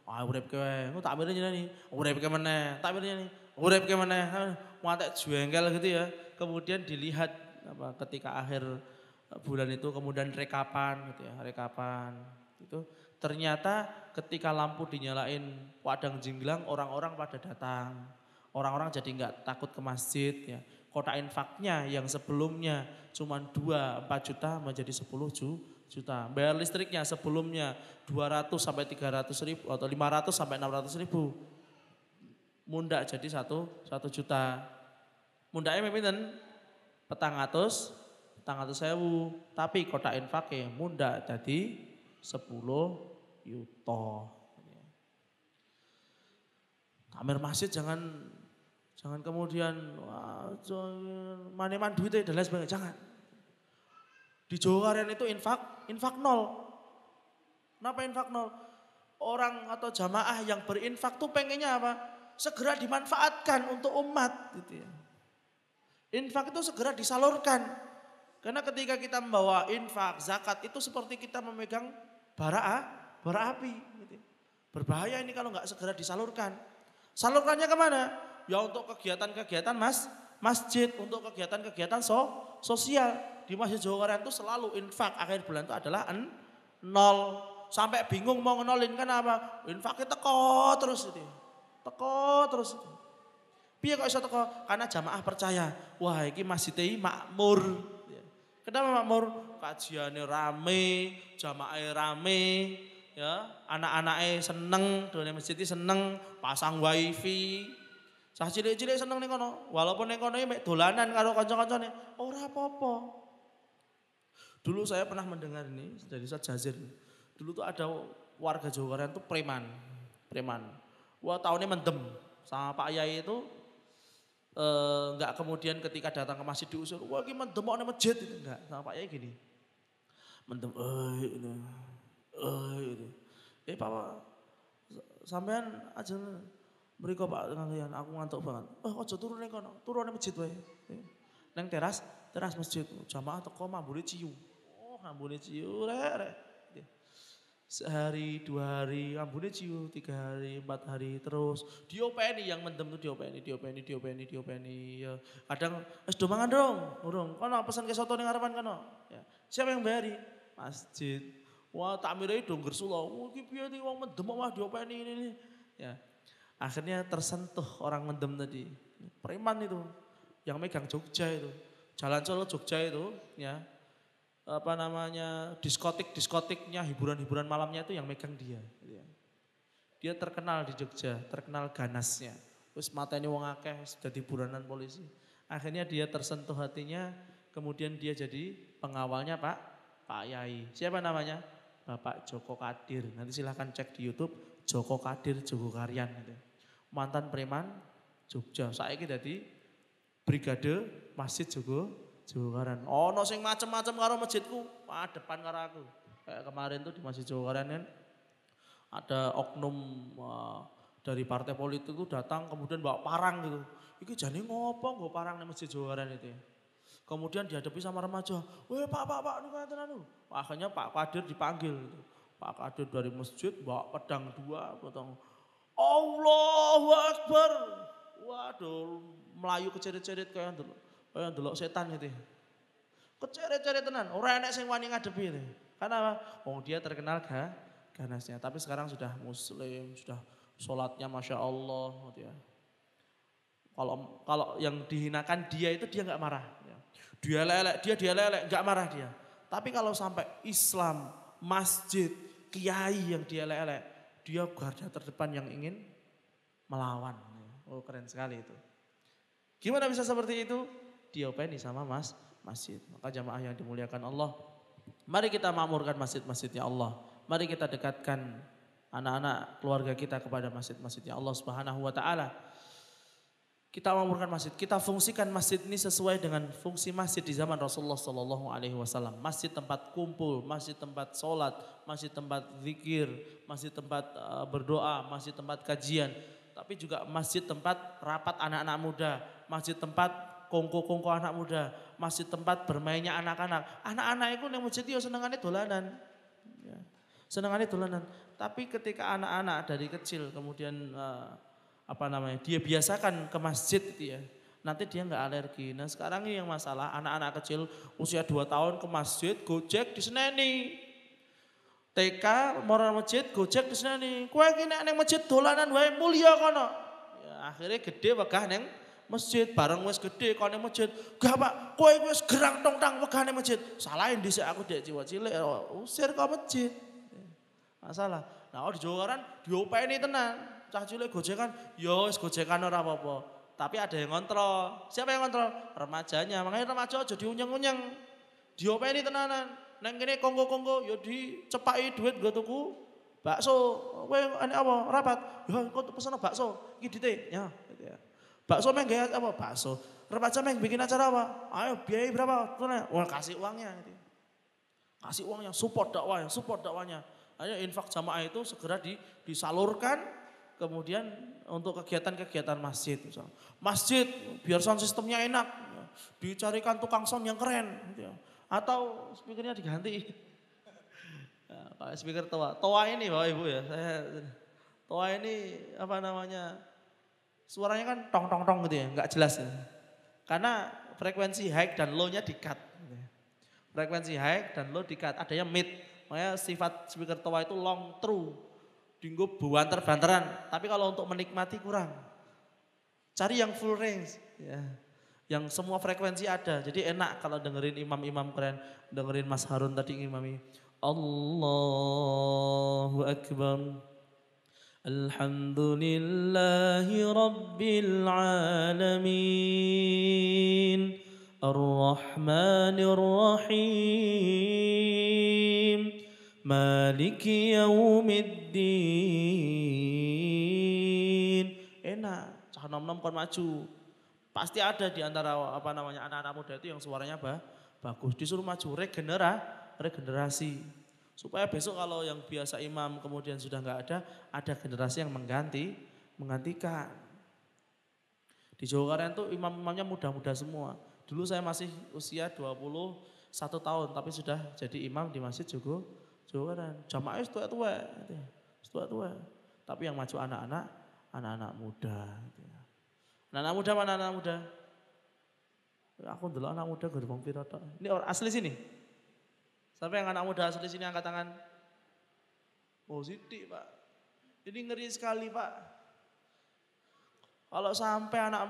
Ah urip kowe, engko tak mirip jenengan Urip kowe meneh, tak mirip jenengan. Urip kowe meneh. Mantek juengkel gitu ya. Kemudian dilihat apa ketika akhir bulan itu kemudian rekapan gitu ya, rekapan. Itu ternyata ketika lampu dinyalain wadang jinglang orang-orang pada datang. Orang-orang jadi nggak takut ke masjid ya. Kota infaknya yang sebelumnya cuma dua empat juta menjadi sepuluh juta juta. Bayar listriknya sebelumnya 200 sampai 300 ribu atau 500 sampai 600 ribu. Munda jadi satu, satu juta. Mundaknya meminten petang atus, petang atus sewu. Tapi kota infaknya munda jadi 10 yuto. Amir masjid jangan jangan kemudian wah, maneman duitnya dan lain sebagainya jangan di Jawa Karen itu infak, infak nol. Kenapa infak nol? Orang atau jamaah yang berinfak tuh pengennya apa? Segera dimanfaatkan untuk umat gitu ya. Infak itu segera disalurkan. Karena ketika kita membawa infak, zakat itu seperti kita memegang bara, bara api. Gitu. Ya. Berbahaya ini kalau nggak segera disalurkan. Salurkannya kemana? Ya untuk kegiatan-kegiatan mas, masjid, untuk kegiatan-kegiatan so, sosial di Masjid Johor itu selalu infak akhir bulan itu adalah en, nol sampai bingung mau ngenolin kenapa infaknya teko terus itu teko terus itu Piye kok iso teko? Karena jamaah percaya, wah ini masjid ini makmur. Kenapa makmur? Kajiannya rame, jamaah rame, ya anak-anaknya anak seneng, dunia masjid ini seneng, pasang wifi. Sah cilik-cilik seneng nih kono, walaupun nih kono ini dolanan karo kacau nih, ora apa-apa. Dulu saya pernah mendengar ini dari saat Jazir. Dulu tuh ada warga Jawa Barat tuh preman. Preman. Wah tahunnya mendem. Sama Pak Yai itu eh, nggak kemudian ketika datang ke masjid diusir. Wah gimana mendem mau masjid. Itu enggak. Sama Pak Yai gini. Mendem. Eh ini. Eh ini. Eh papa, Sampean aja beri kau Pak kalian aku ngantuk banget. Oh aja turun nih kau Turun nih masjid wae. Eh, Neng teras, teras masjid. Jamaah mah boleh ciu. Ambune ciu re Sehari, dua hari, ambune ciu, tiga hari, empat hari terus. Diopeni yang mendem tuh diopeni, diopeni, diopeni, diopeni. Ya. Kadang es do mangan dong, urung. Kono pesan ke soto ning harapan kono. Ya. Siapa yang bayari? Masjid. Wah, tak mirai dong gersulah. Wah, kipia nih, iki mendem wah diopeni ini, ini. Ya. Akhirnya tersentuh orang mendem tadi. Preman itu yang megang Jogja itu. Jalan Solo Jogja itu ya apa namanya diskotik diskotiknya hiburan-hiburan malamnya itu yang megang dia iya. dia terkenal di Jogja terkenal ganasnya terus matanya wong akeh jadi buronan polisi akhirnya dia tersentuh hatinya kemudian dia jadi pengawalnya Pak Pak Yai siapa namanya Bapak Joko Kadir nanti silahkan cek di YouTube Joko Kadir Joko Karyan gitu. mantan preman Jogja saya ini jadi Brigade Masjid Joko oh no sing macam macem karo masjidku, depan karo aku. Kayak kemarin tuh di Masjid Jokaran kan ada oknum uh, dari partai politik itu datang kemudian bawa parang gitu. Iki jane ngopo nggo parang nih Masjid Jokaran itu. Kemudian dihadapi sama remaja. Weh Pak Pak Pak nu tuh. anu. Akhirnya Pak Kadir dipanggil gitu. Pak Kadir dari masjid bawa pedang dua potong. Allahu Akbar. Waduh, Melayu kecerit-cerit kayak dulu. Kaya oh, ndelok setan gitu. Kecere-cere tenan, ora enek sing wani ngadepi gitu. Karena wong oh, dia terkenal ga, ganasnya, tapi sekarang sudah muslim, sudah sholatnya masya Allah gitu ya. Kalau kalau yang dihinakan dia itu dia nggak marah. Ya. Dia lelek, dia dia lelek, nggak marah dia. Tapi kalau sampai Islam, masjid, kiai yang dia lelek, dia garda terdepan yang ingin melawan. Oh keren sekali itu. Gimana bisa seperti itu? diopeni sama mas masjid. Maka jamaah yang dimuliakan Allah, mari kita makmurkan masjid-masjidnya Allah. Mari kita dekatkan anak-anak keluarga kita kepada masjid-masjidnya Allah Subhanahu wa taala. Kita makmurkan masjid, kita fungsikan masjid ini sesuai dengan fungsi masjid di zaman Rasulullah Shallallahu alaihi wasallam. Masjid tempat kumpul, masjid tempat sholat, masjid tempat zikir, masjid tempat eh, berdoa, masjid tempat kajian, tapi juga masjid tempat rapat anak-anak muda, masjid tempat kongko-kongko anak muda, masih tempat bermainnya anak-anak. Anak-anak itu yang masjid itu ya senengannya dolanan. Ya. Senangannya dolanan. Tapi ketika anak-anak dari kecil kemudian uh, apa namanya dia biasakan ke masjid gitu ya. Nanti dia nggak alergi. Nah sekarang ini yang masalah anak-anak kecil usia 2 tahun ke masjid gojek di Seneni. TK moral masjid gojek di Seneni. Kue kini neng masjid dolanan wae mulia kono. Ya, akhirnya gede wegah neng masjid bareng wes gede kau masjid. Gak Pak, kowe wis gerang tang wegane masjid. Salahin di aku dia jiwa cilik ya, usir kau masjid. Masalah. Nah, di Jawa kan diopeni tenan. Cah cilik gojekan, ya wis gojekan ora apa-apa. Tapi ada yang ngontrol. Siapa yang ngontrol? Remajanya. Makanya remaja aja diunyeng-unyeng. Diopeni tenanan. Nang kene kongo yo ya di cepai duit gue tuku bakso. kue ane apa? Rapat. Ya, kau tuh pesen bakso. gitu dite. Ya, Bakso meng gaya apa? Bakso. Remaja meng bikin acara apa? Ayo biaya berapa? Wah kasih uangnya. gitu. Kasih uangnya, support dakwahnya, support dakwahnya. ayo infak jamaah itu segera di, disalurkan kemudian untuk kegiatan-kegiatan masjid. Misalnya. Masjid biar sound sistemnya enak, dicarikan tukang sound yang keren. Gitu. Ya. Atau speakernya diganti. Pak <laughs> ya, speaker toa, toa ini bapak ibu ya. Saya, toa ini apa namanya suaranya kan tong tong tong gitu ya, nggak jelas. Ya. Karena frekuensi high dan low-nya di-cut. Gitu ya. Frekuensi high dan low di-cut, adanya mid. Makanya sifat speaker toa itu long true. Dinggo banter-banteran, tapi kalau untuk menikmati kurang. Cari yang full range. Ya yang semua frekuensi ada. Jadi enak kalau dengerin imam-imam keren, dengerin Mas Harun tadi ngimami. Allahu Akbar. الحمد لله رب العالمين الرحمن الرحيم مالك يوم الدين enak cah nom nom kon maju pasti ada di antara apa namanya anak-anak muda itu yang suaranya apa bagus disuruh maju regenera regenerasi Supaya besok kalau yang biasa imam kemudian sudah nggak ada, ada generasi yang mengganti, menggantikan. Di Jawa Karen itu imam-imamnya muda-muda semua. Dulu saya masih usia 21 tahun, tapi sudah jadi imam di Masjid Jogo, Jawa Karen. Jamaah itu tua-tua, gitu ya. tua Tapi yang maju anak-anak, anak-anak muda. Gitu ya. Anak-anak muda mana anak-anak muda? Aku dulu anak muda gerbang pirata. Ini orang asli sini. Sampai yang anak muda asli sini angkat tangan. positif oh, pak. Ini ngeri sekali pak. Kalau sampai anak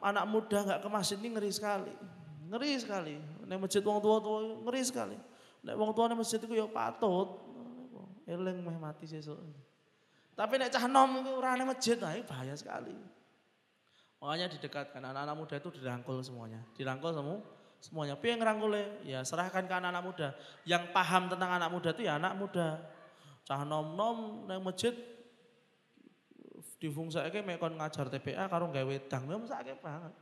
anak muda nggak ke masjid ini ngeri sekali. Ngeri sekali. Nek masjid wong tua tua ngeri sekali. Nek wong tua nek masjid itu ya patut. Eleng meh mati sesuk. Tapi nek cah nom itu rane masjid nah, bahaya sekali. Makanya didekatkan anak-anak muda itu dirangkul semuanya. Dirangkul semua semuanya. yang ngrangkule? Ya serahkan ke anak-anak muda. Yang paham tentang anak muda itu ya anak muda. Cah nom-nom yang masjid di fungsi ini mekon ngajar TPA karung gawe wedang. Ya masak banget.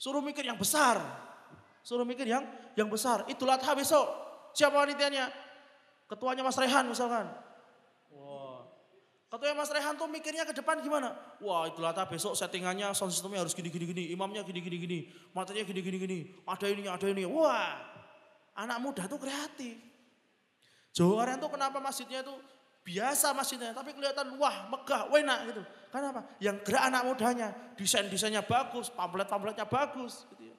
Suruh mikir yang besar. Suruh mikir yang yang besar. Itulah tahap besok. Siapa wanitanya? Ketuanya Mas Rehan misalkan. Katanya Mas Rehan tuh mikirnya ke depan gimana? Wah itu lata besok settingannya sound systemnya harus gini gini gini, imamnya gini gini gini, matanya gini gini gini, ada ini ada ini. Wah anak muda tuh kreatif. Jawa tuh kenapa masjidnya itu biasa masjidnya, tapi kelihatan wah megah, enak gitu. Kenapa? Yang gerak anak mudanya, desain desainnya bagus, pamflet pamfletnya bagus. Gitu. Ya.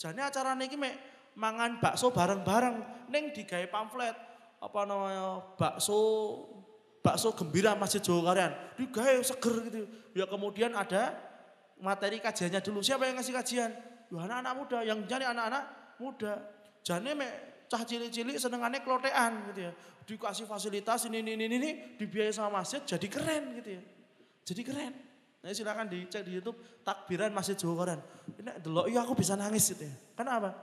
Jadi acara ini mek mangan bakso bareng bareng, neng digawe pamflet apa namanya bakso bakso gembira Masjid Jawa Karian. Digawe seger gitu. Ya kemudian ada materi kajiannya dulu. Siapa yang ngasih kajian? Ya anak-anak muda, yang nyari anak-anak muda. Jane mek cah cilik-cilik senengannya klotean gitu ya. Dikasih fasilitas ini ini ini, ini dibiayai sama masjid jadi keren gitu ya. Jadi keren. Nah, silakan dicek di YouTube takbiran Masjid Jawa Karian. Ini delok iya aku bisa nangis gitu ya. Kenapa?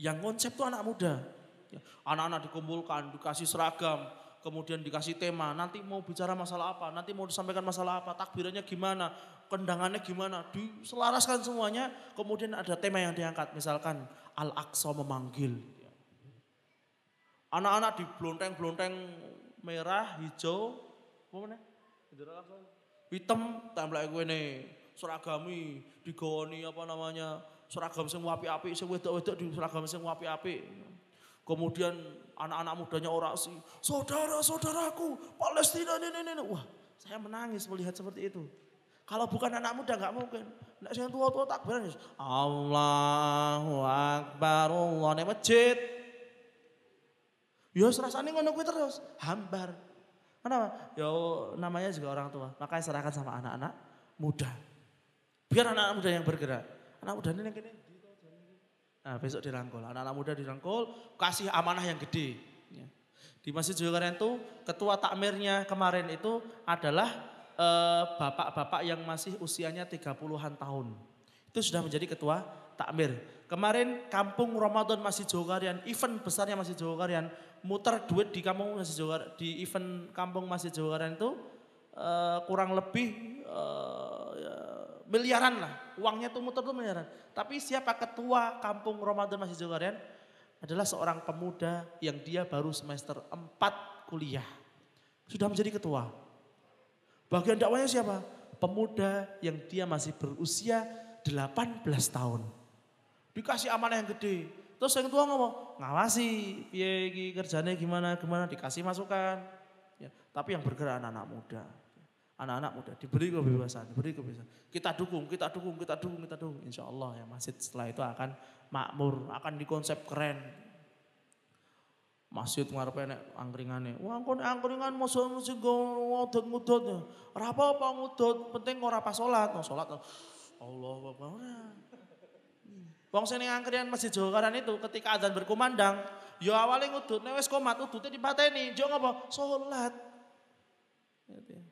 Yang konsep tuh anak muda. Ya, anak-anak dikumpulkan, dikasih seragam, kemudian dikasih tema, nanti mau bicara masalah apa, nanti mau disampaikan masalah apa, takbirannya gimana, kendangannya gimana, diselaraskan semuanya, kemudian ada tema yang diangkat, misalkan Al-Aqsa memanggil. Anak-anak di blonteng-blonteng merah, hijau, hitam, tembak gue nih, seragami, digoni apa namanya, seragam semua api-api, sing wedok-wedok di seragam semua api-api. Kemudian anak-anak mudanya orasi, saudara-saudaraku Palestina ini, ini, ini. Wah, saya menangis melihat seperti itu. Kalau bukan anak muda nggak mungkin. Nggak saya tua-tua takbiran ya, Allahu Akbar, Allah ini masjid. Ya rasane ngono kuwi terus, hambar. Kenapa? Ya namanya juga orang tua, makanya serahkan sama anak-anak muda. Biar anak-anak muda yang bergerak. Anak muda ini yang Nah besok dirangkul, anak-anak muda dirangkul, kasih amanah yang gede. Ya. Di Masjid Joyokaryan itu ketua takmirnya kemarin itu adalah eh, bapak-bapak eh, yang masih usianya 30-an tahun. Itu sudah menjadi ketua takmir. Kemarin kampung Ramadan Masjid Joyokaryan, event besarnya Masjid Joyokaryan, muter duit di kampung Masjid Joyokaryan, di event kampung Masjid Joyokaryan itu eh, kurang lebih eh, ya, miliaran lah. Uangnya tuh muter tuh miliaran. Tapi siapa ketua kampung Ramadan Masjid Jogorian? Adalah seorang pemuda yang dia baru semester 4 kuliah. Sudah menjadi ketua. Bagian dakwanya siapa? Pemuda yang dia masih berusia 18 tahun. Dikasih amanah yang gede. Terus yang tua ngomong, ngawasi, piye kerjanya gimana, gimana, dikasih masukan. Ya, tapi yang bergerak anak-anak muda anak-anak muda diberi kebebasan, diberi kebebasan. Kita dukung, kita dukung, kita dukung, kita dukung. Insya Allah ya masjid setelah itu akan makmur, akan dikonsep keren. Masjid ngarepe nek angkringane. Wah, kon angkringan musuh mesti ngudut-ngudut. Ya. Ora apa-apa ngudut, penting ora pas salat. No, oh, salat. Allah Akbar. Wong sing ning angkringan Masjid Jogokaran itu ketika azan berkumandang, ya awalnya ngudut, nek wis komat udute dipateni, jo ngopo? Salat. Gitu ya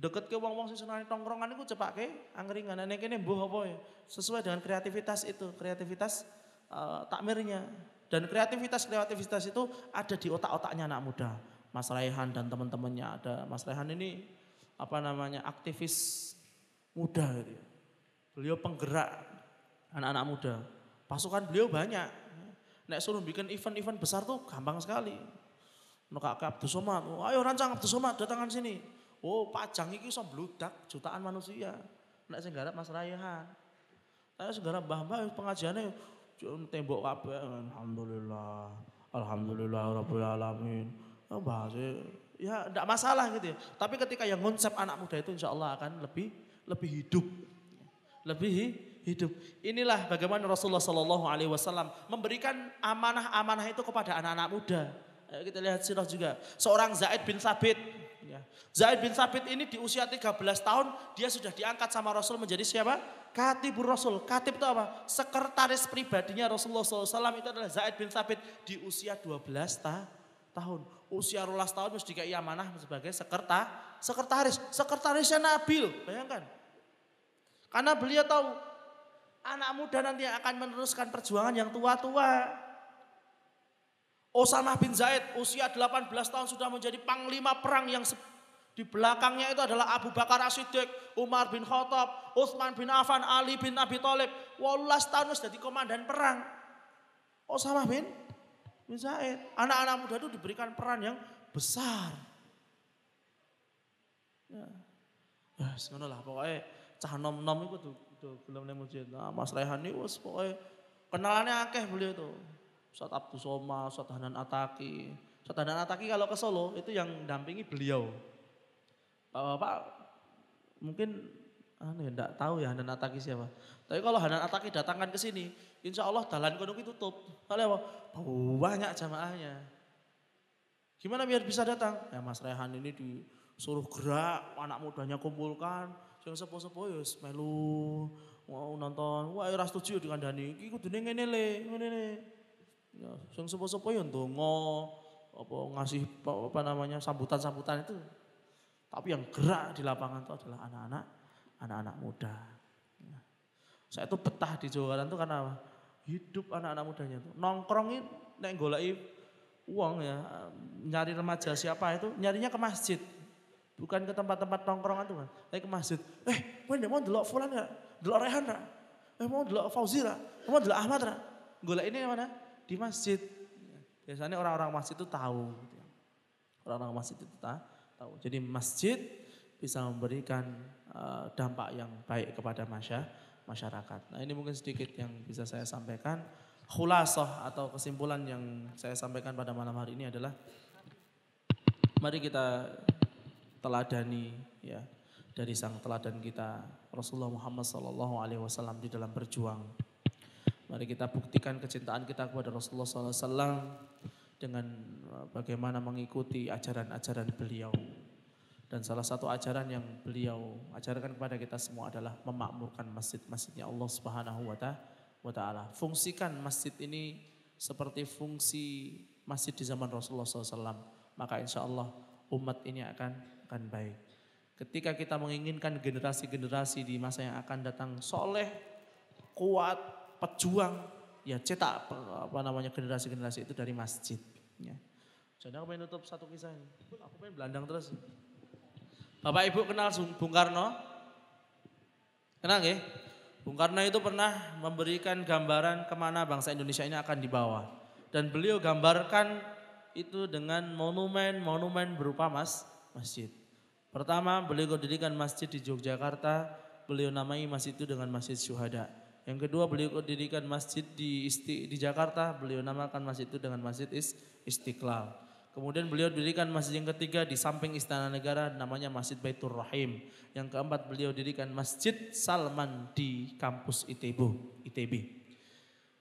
deket ke wong-wong sing seneng tongkrongan iku cepake angkringan. Nek kene mbuh apa ya? Sesuai dengan kreativitas itu, kreativitas uh, takmirnya. Dan kreativitas-kreativitas itu ada di otak-otaknya anak muda. Mas Raihan dan teman-temannya ada. Mas Raihan ini apa namanya? aktivis muda gitu. Ya. Beliau penggerak anak-anak muda. Pasukan beliau banyak. Nek suruh bikin event-event besar tuh gampang sekali. nukak Abdul Somad, ayo rancang Abdul Somad datangan sini Oh, pajang itu iso bludak jutaan manusia. Nek sing garap Mas Raihan. Tapi sing garap Mbah-mbah pengajiane tembok kabeh. Alhamdulillah. Alhamdulillah rabbil alamin. Oh, bahasa ya enggak ya, masalah gitu ya. Tapi ketika yang konsep anak muda itu insya Allah akan lebih lebih hidup. Lebih hidup. Inilah bagaimana Rasulullah Shallallahu Alaihi Wasallam memberikan amanah-amanah itu kepada anak-anak muda. Kita lihat sirah juga. Seorang Zaid bin Sabit Ya. Zaid bin Sabit ini di usia 13 tahun dia sudah diangkat sama Rasul menjadi siapa? Katibur Rasul. Katib itu apa? Sekretaris pribadinya Rasulullah SAW itu adalah Zaid bin Sabit di usia 12 ta tahun. Usia 12 tahun harus dikai amanah sebagai sekerta, sekretaris. Sekretarisnya Nabil, bayangkan. Karena beliau tahu anak muda nanti akan meneruskan perjuangan yang tua-tua. Osama bin Zaid usia 18 tahun sudah menjadi panglima perang yang di belakangnya itu adalah Abu Bakar As-Siddiq, Umar bin Khattab, Utsman bin Affan, Ali bin Abi Thalib. 18 tahun jadi komandan perang. Osama bin Zaid. Anak-anak muda itu diberikan peran yang besar. Ya. Eh, sebenarnya lah pokoknya cah nom-nom itu tuh belum nemu Nah, Mas Rehan ini pokoknya kenalannya akeh beliau itu. Ustaz Abdul Soma, Ustaz Hanan Ataki. Ustaz Hanan Ataki kalau ke Solo itu yang dampingi beliau. Bapak-bapak mungkin anu ya enggak tahu ya Hanan Ataki siapa. Tapi kalau Hanan Ataki datangkan ke sini, insya Allah dalan itu tutup. Kalau apa? Banyak jamaahnya. Gimana biar bisa datang? Ya Mas Rehan ini disuruh gerak, anak mudanya kumpulkan, Jangan sepo-sepo ya melu mau nonton. Wah, ora setuju dengan Dani. Iki kudune ngene le, ngene le. Ya, sing sapa-sapa ya ndonga apa ngasih apa namanya sambutan-sambutan itu. Tapi yang gerak di lapangan itu adalah anak-anak, anak-anak muda. Ya. Saya itu betah di Jawa itu karena apa? hidup anak-anak mudanya itu nongkrongin nek golek uang ya nyari remaja siapa itu nyarinya ke masjid bukan ke tempat-tempat nongkrongan tuh kan tapi ke masjid eh kowe mau delok fulan enggak delok Rehan enggak eh mau delok Fauzi enggak mau delok Ahmad enggak golek ini mana di masjid. Biasanya orang-orang masjid itu tahu. Gitu ya. Orang-orang masjid itu tahu. Jadi masjid bisa memberikan eh, dampak yang baik kepada masyarakat. Nah ini mungkin sedikit yang bisa saya sampaikan. Khulasah atau kesimpulan yang saya sampaikan pada malam hari ini adalah mari kita teladani ya dari sang teladan kita Rasulullah Muhammad saw di dalam berjuang Mari kita buktikan kecintaan kita kepada Rasulullah SAW dengan eh, bagaimana mengikuti ajaran-ajaran beliau. Dan salah satu ajaran yang beliau ajarkan kepada kita semua adalah memakmurkan masjid-masjidnya Allah Subhanahu wa taala. Fungsikan masjid ini seperti fungsi masjid di zaman Rasulullah SAW. Maka insya Allah umat ini akan akan baik. Ketika kita menginginkan generasi-generasi di masa yang akan datang soleh, kuat, pejuang ya cetak apa namanya generasi-generasi itu dari masjid. Ya. Jadi aku pengen tutup satu kisah ini. Aku pengen belandang terus. Bapak Ibu kenal Bung Karno? Kenal nggih. Bung Karno itu pernah memberikan gambaran kemana bangsa Indonesia ini akan dibawa. Dan beliau gambarkan itu dengan monumen-monumen berupa mas, masjid. Pertama beliau mendirikan masjid di Yogyakarta, beliau namai masjid itu dengan Masjid Syuhada. Yang kedua beliau didirikan masjid di Isti, di Jakarta, beliau namakan masjid itu dengan Masjid Is, Istiqlal. Kemudian beliau didirikan masjid yang ketiga di samping Istana Negara namanya Masjid Baitur Rahim. Yang keempat beliau didirikan Masjid Salman di kampus ITB. ITB.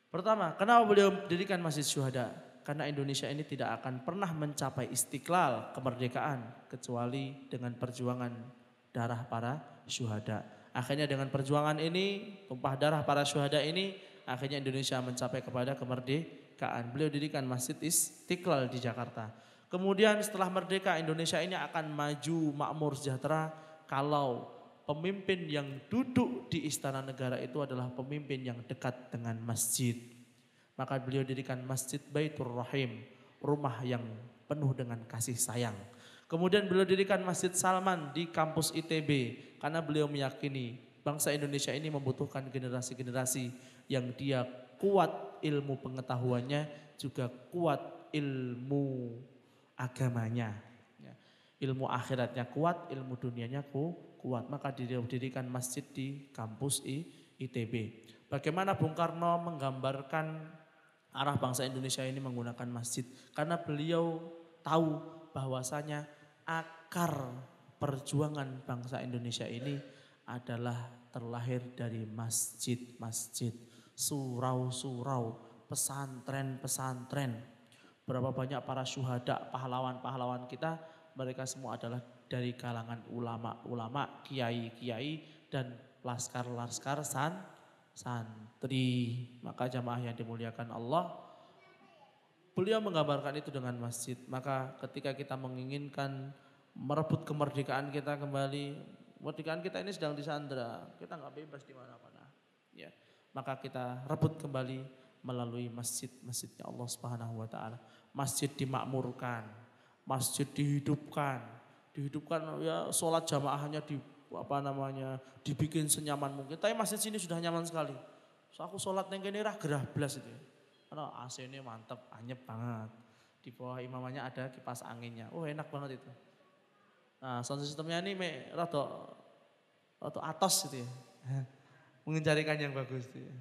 Pertama, kenapa beliau didirikan Masjid Syuhada? Karena Indonesia ini tidak akan pernah mencapai istiqlal kemerdekaan kecuali dengan perjuangan darah para syuhada Akhirnya dengan perjuangan ini, tumpah darah para syuhada ini, akhirnya Indonesia mencapai kepada kemerdekaan. Beliau dirikan Masjid Istiqlal di Jakarta. Kemudian setelah merdeka Indonesia ini akan maju makmur sejahtera kalau pemimpin yang duduk di istana negara itu adalah pemimpin yang dekat dengan masjid. Maka beliau dirikan Masjid Baitur Rahim, rumah yang penuh dengan kasih sayang. Kemudian beliau dirikan Masjid Salman di kampus ITB karena beliau meyakini bangsa Indonesia ini membutuhkan generasi-generasi yang dia kuat ilmu pengetahuannya juga kuat ilmu agamanya. Ya, ilmu akhiratnya kuat, ilmu dunianya kuat. Maka beliau dirikan masjid di kampus ITB. Bagaimana Bung Karno menggambarkan arah bangsa Indonesia ini menggunakan masjid karena beliau tahu bahwasanya akar perjuangan bangsa Indonesia ini adalah terlahir dari masjid-masjid, surau-surau, pesantren-pesantren. Berapa banyak para syuhada, pahlawan-pahlawan kita, mereka semua adalah dari kalangan ulama-ulama, kiai-kiai, dan laskar-laskar san, santri. Maka jamaah yang dimuliakan Allah, Beliau menggambarkan itu dengan masjid. Maka ketika kita menginginkan merebut kemerdekaan kita kembali, kemerdekaan kita ini sedang disandra, kita nggak bebas di mana-mana. Ya, maka kita rebut kembali melalui masjid-masjidnya Allah Subhanahu wa taala. Masjid dimakmurkan, masjid dihidupkan, dihidupkan ya sholat jamaahnya di apa namanya dibikin senyaman mungkin. Tapi masjid sini sudah nyaman sekali. So, aku sholat neng kene gerah belas itu. Ya. Karena AC ini mantep, anyep banget. Di bawah imamannya ada kipas anginnya. Oh enak banget itu. Nah sound systemnya ini me, rado, rado atos gitu ya. <laughs> Mengencarikan yang bagus gitu ya.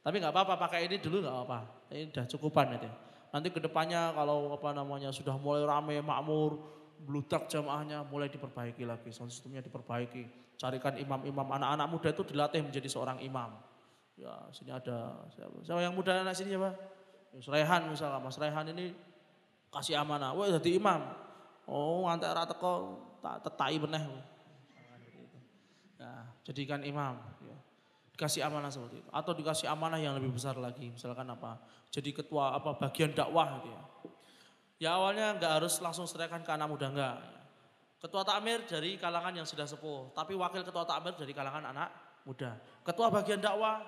Tapi nggak apa-apa pakai ini dulu nggak apa-apa. Ini udah cukupan gitu ya. Nanti kedepannya kalau apa namanya sudah mulai rame, makmur, bludak jamaahnya mulai diperbaiki lagi, sound systemnya diperbaiki. Carikan imam-imam anak-anak muda itu dilatih menjadi seorang imam. Ya, sini ada siapa? Siapa yang muda anak sini siapa? Mas Rehan misalnya, Mas Rehan ini kasih amanah, wah jadi imam. Oh, ngantek rata kok tak tetai meneh. Nah, jadikan imam ya. Dikasih amanah seperti itu atau dikasih amanah yang lebih besar lagi, misalkan apa? Jadi ketua apa bagian dakwah gitu ya. Ya awalnya nggak harus langsung serahkan ke anak muda enggak. Ketua takmir dari kalangan yang sudah sepuh, tapi wakil ketua takmir dari kalangan anak muda. Ketua bagian dakwah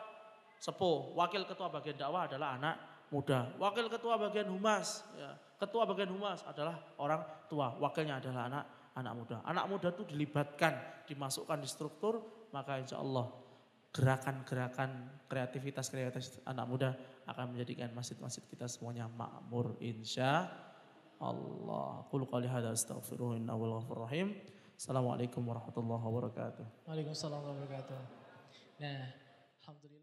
sepuh, wakil ketua bagian dakwah adalah anak muda. Wakil ketua bagian humas, ya. ketua bagian humas adalah orang tua, wakilnya adalah anak anak muda. Anak muda itu dilibatkan, dimasukkan di struktur, maka insya Allah gerakan-gerakan kreativitas kreativitas anak muda akan menjadikan masjid-masjid kita semuanya makmur insya Allah. Qul qali hadza innahu ghafurur rahim. Assalamualaikum warahmatullahi wabarakatuh. Waalaikumsalam warahmatullahi wabarakatuh. Nah, alhamdulillah